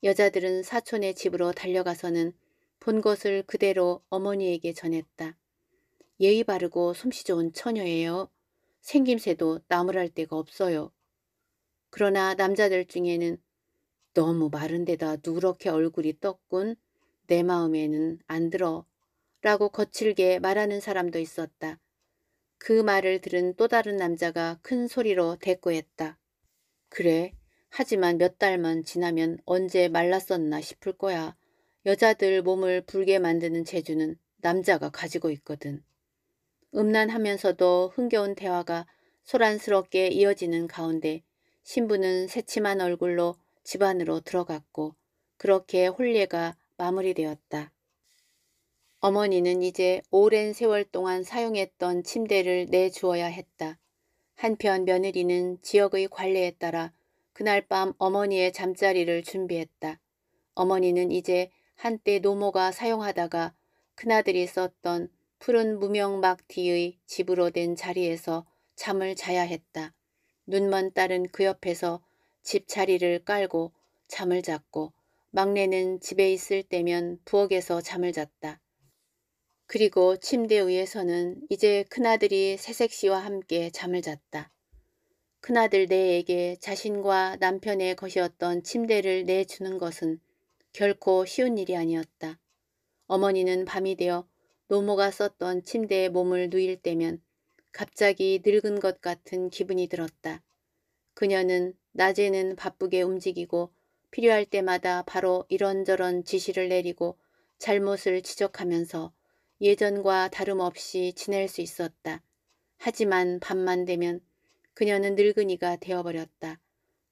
여자들은 사촌의 집으로 달려가서는 본 것을 그대로 어머니에게 전했다. 예의 바르고 솜씨 좋은 처녀예요. 생김새도 나무랄 데가 없어요. 그러나 남자들 중에는 너무 마른데다 누렇게 얼굴이 떴군 내 마음에는 안 들어 라고 거칠게 말하는 사람도 있었다. 그 말을 들은 또 다른 남자가 큰 소리로 대꾸했다. 그래 하지만 몇 달만 지나면 언제 말랐었나 싶을 거야. 여자들 몸을 불게 만드는 재주는 남자가 가지고 있거든. 음란하면서도 흥겨운 대화가 소란스럽게 이어지는 가운데 신부는 새침한 얼굴로 집 안으로 들어갔고 그렇게 혼례가 마무리되었다. 어머니는 이제 오랜 세월 동안 사용했던 침대를 내주어야 했다. 한편 며느리는 지역의 관례에 따라 그날 밤 어머니의 잠자리를 준비했다. 어머니는 이제 한때 노모가 사용하다가 큰아들이 썼던 푸른 무명막 뒤의 집으로 된 자리에서 잠을 자야 했다. 눈먼 딸은 그 옆에서 집 자리를 깔고 잠을 잤고 막내는 집에 있을 때면 부엌에서 잠을 잤다. 그리고 침대 위에서는 이제 큰아들이 새색시와 함께 잠을 잤다. 큰아들 내에게 자신과 남편의 것이었던 침대를 내주는 것은 결코 쉬운 일이 아니었다. 어머니는 밤이 되어 노모가 썼던 침대에 몸을 누일 때면 갑자기 늙은 것 같은 기분이 들었다. 그녀는 낮에는 바쁘게 움직이고 필요할 때마다 바로 이런저런 지시를 내리고 잘못을 지적하면서 예전과 다름없이 지낼 수 있었다. 하지만 밤만 되면 그녀는 늙은이가 되어버렸다.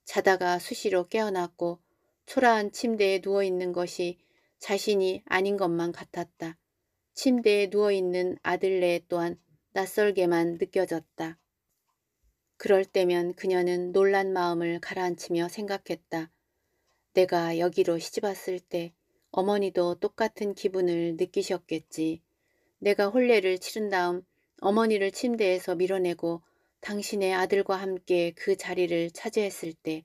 자다가 수시로 깨어났고 초라한 침대에 누워있는 것이 자신이 아닌 것만 같았다. 침대에 누워있는 아들네 또한 낯설게만 느껴졌다. 그럴 때면 그녀는 놀란 마음을 가라앉히며 생각했다. 내가 여기로 시집 왔을 때 어머니도 똑같은 기분을 느끼셨겠지. 내가 혼례를 치른 다음 어머니를 침대에서 밀어내고 당신의 아들과 함께 그 자리를 차지했을 때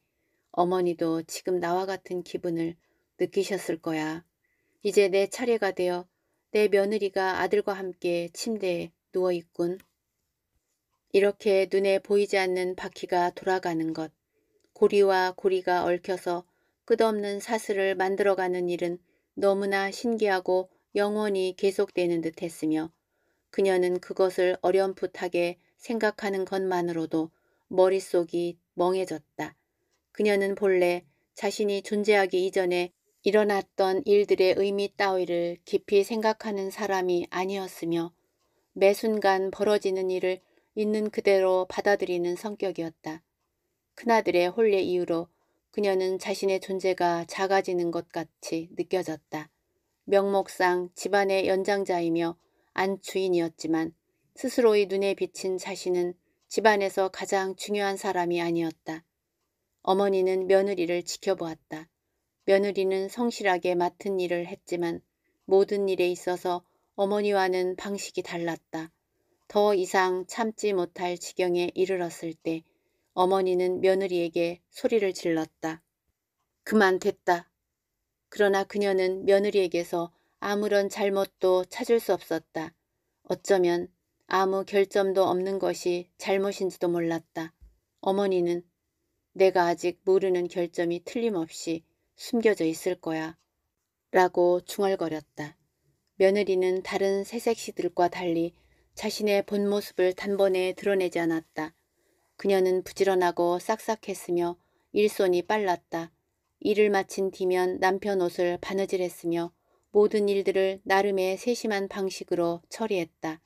어머니도 지금 나와 같은 기분을 느끼셨을 거야. 이제 내 차례가 되어 내 며느리가 아들과 함께 침대에 누워있군. 이렇게 눈에 보이지 않는 바퀴가 돌아가는 것, 고리와 고리가 얽혀서 끝없는 사슬을 만들어가는 일은 너무나 신기하고 영원히 계속되는 듯 했으며 그녀는 그것을 어렴풋하게 생각하는 것만으로도 머릿속이 멍해졌다. 그녀는 본래 자신이 존재하기 이전에 일어났던 일들의 의미 따위를 깊이 생각하는 사람이 아니었으며 매 순간 벌어지는 일을 있는 그대로 받아들이는 성격이었다. 큰아들의 혼례 이후로 그녀는 자신의 존재가 작아지는 것 같이 느껴졌다. 명목상 집안의 연장자이며 안주인이었지만 스스로의 눈에 비친 자신은 집안에서 가장 중요한 사람이 아니었다. 어머니는 며느리를 지켜보았다. 며느리는 성실하게 맡은 일을 했지만 모든 일에 있어서 어머니와는 방식이 달랐다. 더 이상 참지 못할 지경에 이르렀을 때 어머니는 며느리에게 소리를 질렀다. 그만 됐다. 그러나 그녀는 며느리에게서 아무런 잘못도 찾을 수 없었다. 어쩌면 아무 결점도 없는 것이 잘못인지도 몰랐다. 어머니는 내가 아직 모르는 결점이 틀림없이 숨겨져 있을 거야 라고 중얼거렸다. 며느리는 다른 새색시들과 달리 자신의 본 모습을 단번에 드러내지 않았다. 그녀는 부지런하고 싹싹했으며 일손이 빨랐다. 일을 마친 뒤면 남편 옷을 바느질했으며 모든 일들을 나름의 세심한 방식으로 처리했다.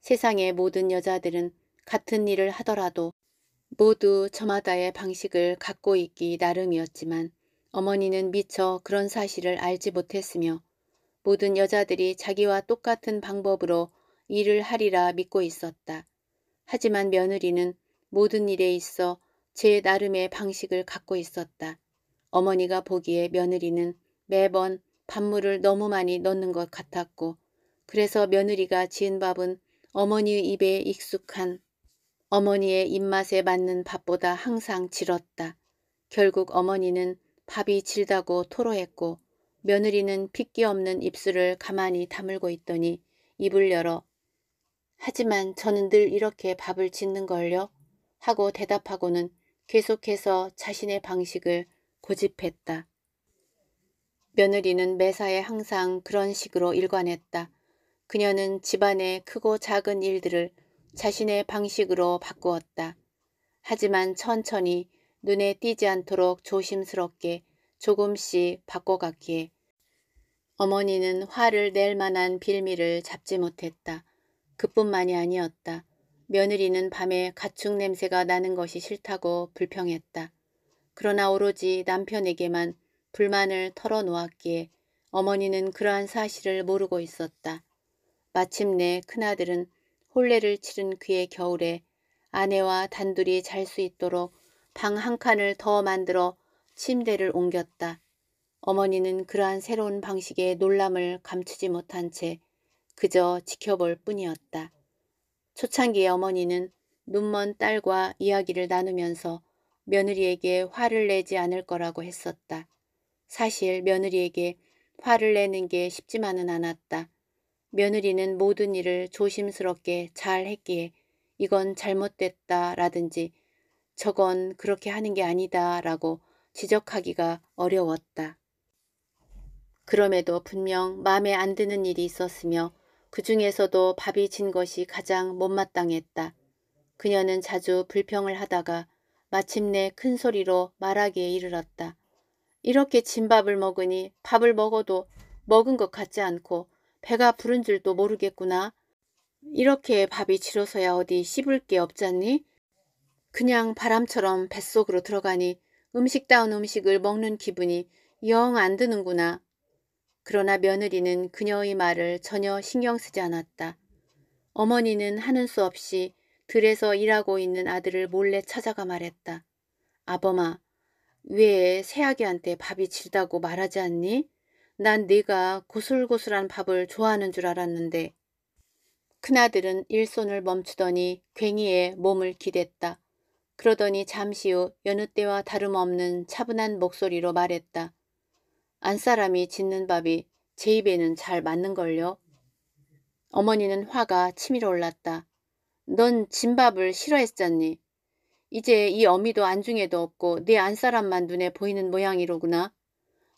세상의 모든 여자들은 같은 일을 하더라도 모두 저마다의 방식을 갖고 있기 나름이었지만 어머니는 미처 그런 사실을 알지 못했으며 모든 여자들이 자기와 똑같은 방법으로 일을 하리라 믿고 있었다. 하지만 며느리는 모든 일에 있어 제 나름의 방식을 갖고 있었다. 어머니가 보기에 며느리는 매번 밥물을 너무 많이 넣는 것 같았고 그래서 며느리가 지은 밥은 어머니의 입에 익숙한 어머니의 입맛에 맞는 밥보다 항상 질었다. 결국 어머니는 밥이 질다고 토로했고 며느리는 핏기 없는 입술을 가만히 다물고 있더니 입을 열어 하지만 저는 늘 이렇게 밥을 짓는 걸요 하고 대답하고는 계속해서 자신의 방식을 고집했다. 며느리는 매사에 항상 그런 식으로 일관했다. 그녀는 집안의 크고 작은 일들을 자신의 방식으로 바꾸었다. 하지만 천천히 눈에 띄지 않도록 조심스럽게 조금씩 바꿔갔기에 어머니는 화를 낼 만한 빌미를 잡지 못했다. 그뿐만이 아니었다. 며느리는 밤에 가축 냄새가 나는 것이 싫다고 불평했다. 그러나 오로지 남편에게만 불만을 털어놓았기에 어머니는 그러한 사실을 모르고 있었다. 마침내 큰아들은 혼례를 치른 그의 겨울에 아내와 단둘이 잘 수 있도록 방 한 칸을 더 만들어 침대를 옮겼다. 어머니는 그러한 새로운 방식의 놀람을 감추지 못한 채 그저 지켜볼 뿐이었다. 초창기의 어머니는 눈먼 딸과 이야기를 나누면서 며느리에게 화를 내지 않을 거라고 했었다. 사실 며느리에게 화를 내는 게 쉽지만은 않았다. 며느리는 모든 일을 조심스럽게 잘 했기에 이건 잘못됐다라든지 저건 그렇게 하는 게 아니다라고 지적하기가 어려웠다. 그럼에도 분명 마음에 안 드는 일이 있었으며 그 중에서도 밥이 진 것이 가장 못마땅했다. 그녀는 자주 불평을 하다가 마침내 큰 소리로 말하기에 이르렀다. 이렇게 진 밥을 먹으니 밥을 먹어도 먹은 것 같지 않고 배가 부른 줄도 모르겠구나. 이렇게 밥이 지러서야 어디 씹을 게 없잖니? 그냥 바람처럼 뱃속으로 들어가니 음식다운 음식을 먹는 기분이 영 안 드는구나. 그러나 며느리는 그녀의 말을 전혀 신경 쓰지 않았다. 어머니는 하는 수 없이 들에서 일하고 있는 아들을 몰래 찾아가 말했다. 아범아, 왜 새아기한테 밥이 질다고 말하지 않니? 난 네가 고슬고슬한 밥을 좋아하는 줄 알았는데. 큰아들은 일손을 멈추더니 괭이에 몸을 기댔다. 그러더니 잠시 후 여느 때와 다름없는 차분한 목소리로 말했다. 안사람이 짓는 밥이 제 입에는 잘 맞는걸요. 어머니는 화가 치밀어 올랐다. 넌 진밥을 싫어했잖니. 이제 이 어미도 안중에도 없고 네 안사람만 눈에 보이는 모양이로구나.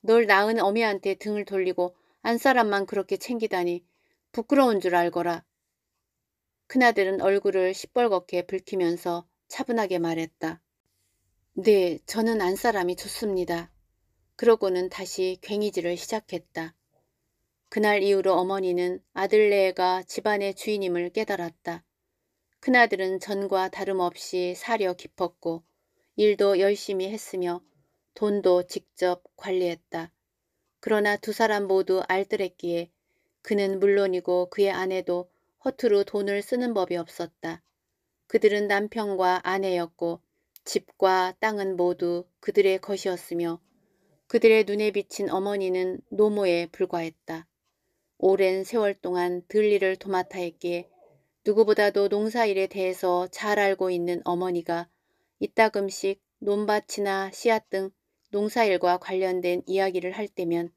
널 낳은 어미한테 등을 돌리고 안사람만 그렇게 챙기다니 부끄러운 줄 알거라. 큰아들은 얼굴을 시뻘겋게 붉히면서 차분하게 말했다. 네, 저는 안사람이 좋습니다. 그러고는 다시 괭이질을 시작했다. 그날 이후로 어머니는 아들네가 집안의 주인임을 깨달았다. 큰아들은 전과 다름없이 사려 깊었고 일도 열심히 했으며 돈도 직접 관리했다. 그러나 두 사람 모두 알뜰했기에 그는 물론이고 그의 아내도 허투루 돈을 쓰는 법이 없었다. 그들은 남편과 아내였고 집과 땅은 모두 그들의 것이었으며 그들의 눈에 비친 어머니는 노모에 불과했다. 오랜 세월 동안 들리를 도맡아 했기에 누구보다도 농사일에 대해서 잘 알고 있는 어머니가 이따금씩 논밭이나 씨앗 등 농사일과 관련된 이야기를 할 때면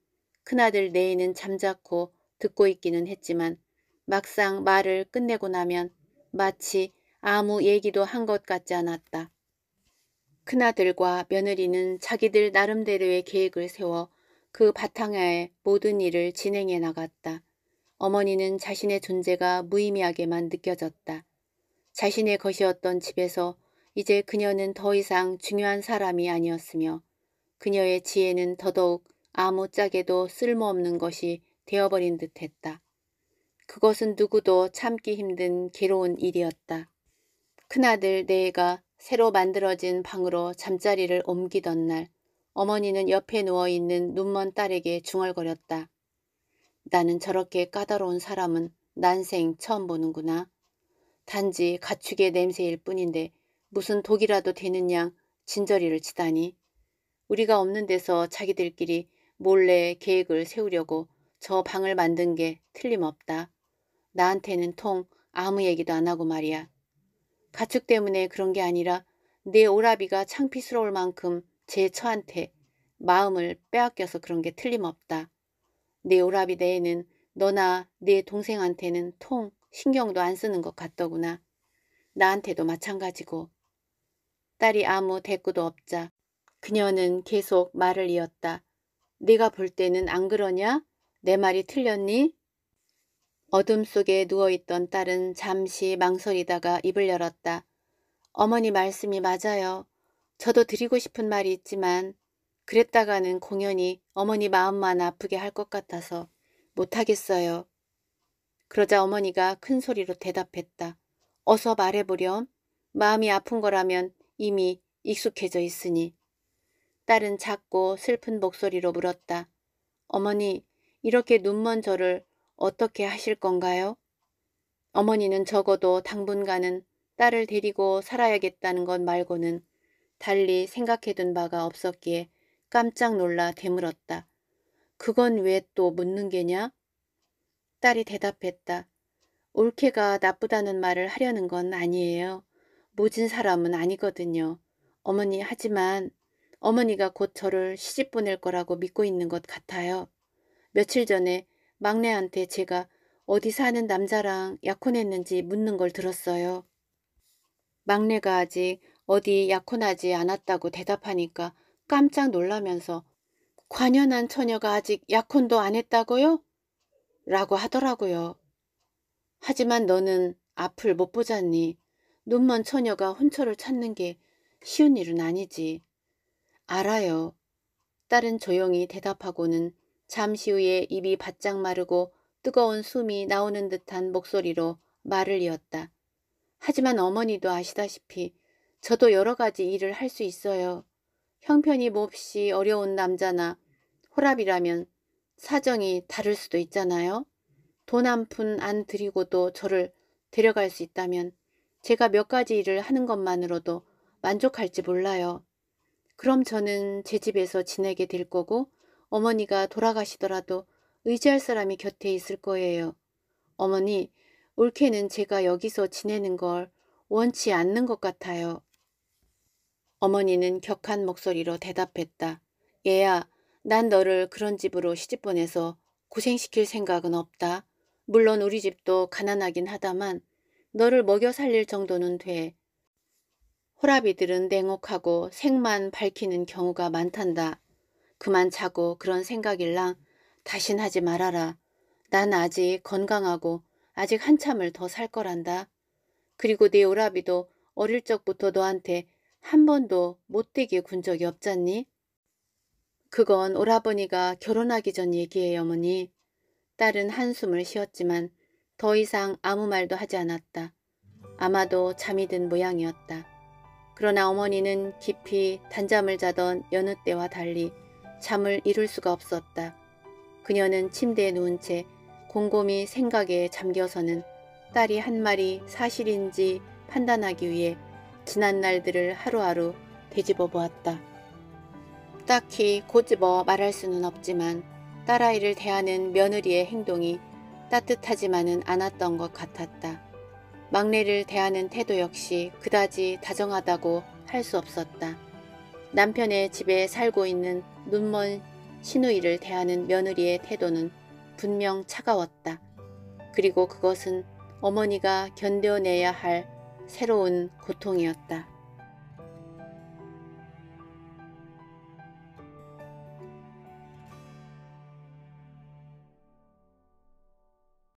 큰아들 내에는 잠자코 듣고 있기는 했지만 막상 말을 끝내고 나면 마치 아무 얘기도 한 것 같지 않았다. 큰아들과 며느리는 자기들 나름대로의 계획을 세워 그 바탕하에 모든 일을 진행해 나갔다. 어머니는 자신의 존재가 무의미하게만 느껴졌다. 자신의 것이었던 집에서 이제 그녀는 더 이상 중요한 사람이 아니었으며 그녀의 지혜는 더더욱 아무짝에도 쓸모없는 것이 되어버린 듯했다. 그것은 누구도 참기 힘든 괴로운 일이었다. 큰아들 네가 새로 만들어진 방으로 잠자리를 옮기던 날 어머니는 옆에 누워있는 눈먼 딸에게 중얼거렸다. 나는 저렇게 까다로운 사람은 난생 처음 보는구나. 단지 가축의 냄새일 뿐인데 무슨 독이라도 되는 양 진저리를 치다니. 우리가 없는 데서 자기들끼리 몰래 계획을 세우려고 저 방을 만든 게 틀림없다. 나한테는 통 아무 얘기도 안 하고 말이야. 가축 때문에 그런 게 아니라 내 오라비가 창피스러울 만큼 제 처한테 마음을 빼앗겨서 그런 게 틀림없다. 내 오라비 내에는 너나 내 동생한테는 통 신경도 안 쓰는 것 같더구나. 나한테도 마찬가지고. 딸이 아무 대꾸도 없자 그녀는 계속 말을 이었다. 네가 볼 때는 안 그러냐? 내 말이 틀렸니? 어둠 속에 누워있던 딸은 잠시 망설이다가 입을 열었다. 어머니 말씀이 맞아요. 저도 드리고 싶은 말이 있지만 그랬다가는 공연히 어머니 마음만 아프게 할 것 같아서 못하겠어요. 그러자 어머니가 큰 소리로 대답했다. 어서 말해보렴. 마음이 아픈 거라면 이미 익숙해져 있으니. 딸은 작고 슬픈 목소리로 물었다. 어머니, 이렇게 눈먼 저를 어떻게 하실 건가요? 어머니는 적어도 당분간은 딸을 데리고 살아야겠다는 것 말고는 달리 생각해둔 바가 없었기에 깜짝 놀라 되물었다. 그건 왜 또 묻는 게냐? 딸이 대답했다. 올케가 나쁘다는 말을 하려는 건 아니에요. 모진 사람은 아니거든요. 어머니 하지만 어머니가 곧 저를 시집 보낼 거라고 믿고 있는 것 같아요. 며칠 전에 막내한테 제가 어디 사는 남자랑 약혼했는지 묻는 걸 들었어요. 막내가 아직 어디 약혼하지 않았다고 대답하니까 깜짝 놀라면서 관연한 처녀가 아직 약혼도 안 했다고요? 라고 하더라고요. 하지만 너는 앞을 못 보잖니. 눈먼 처녀가 혼처를 찾는 게 쉬운 일은 아니지. 알아요. 딸은 조용히 대답하고는 잠시 후에 입이 바짝 마르고 뜨거운 숨이 나오는 듯한 목소리로 말을 이었다. 하지만 어머니도 아시다시피 저도 여러 가지 일을 할 수 있어요. 형편이 몹시 뭐 어려운 남자나 호랍이라면 사정이 다를 수도 있잖아요. 돈 한 푼 안 드리고도 저를 데려갈 수 있다면 제가 몇 가지 일을 하는 것만으로도 만족할지 몰라요. 그럼 저는 제 집에서 지내게 될 거고 어머니가 돌아가시더라도 의지할 사람이 곁에 있을 거예요. 어머니, 올케는 제가 여기서 지내는 걸 원치 않는 것 같아요. 어머니는 격한 목소리로 대답했다. 얘야, 난 너를 그런 집으로 시집 보내서 고생시킬 생각은 없다. 물론 우리 집도 가난하긴 하다만 너를 먹여 살릴 정도는 돼. 호라비들은 냉혹하고 색만 밝히는 경우가 많단다. 그만 자고 그런 생각일랑 다신 하지 말아라. 난 아직 건강하고 아직 한참을 더 살 거란다. 그리고 네 오라비도 어릴 적부터 너한테 한 번도 못되게 군 적이 없잖니? 그건 오라버니가 결혼하기 전 얘기예요, 어머니. 딸은 한숨을 쉬었지만 더 이상 아무 말도 하지 않았다. 아마도 잠이 든 모양이었다. 그러나 어머니는 깊이 단잠을 자던 여느 때와 달리 잠을 이룰 수가 없었다. 그녀는 침대에 누운 채 곰곰이 생각에 잠겨서는 딸이 한 말이 사실인지 판단하기 위해 지난 날들을 하루하루 뒤집어 보았다. 딱히 고집어 말할 수는 없지만 딸아이를 대하는 며느리의 행동이 따뜻하지만은 않았던 것 같았다. 막내를 대하는 태도 역시 그다지 다정하다고 할 수 없었다. 남편의 집에 살고 있는 눈먼 신우이를 대하는 며느리의 태도는 분명 차가웠다. 그리고 그것은 어머니가 견뎌내야 할 새로운 고통이었다.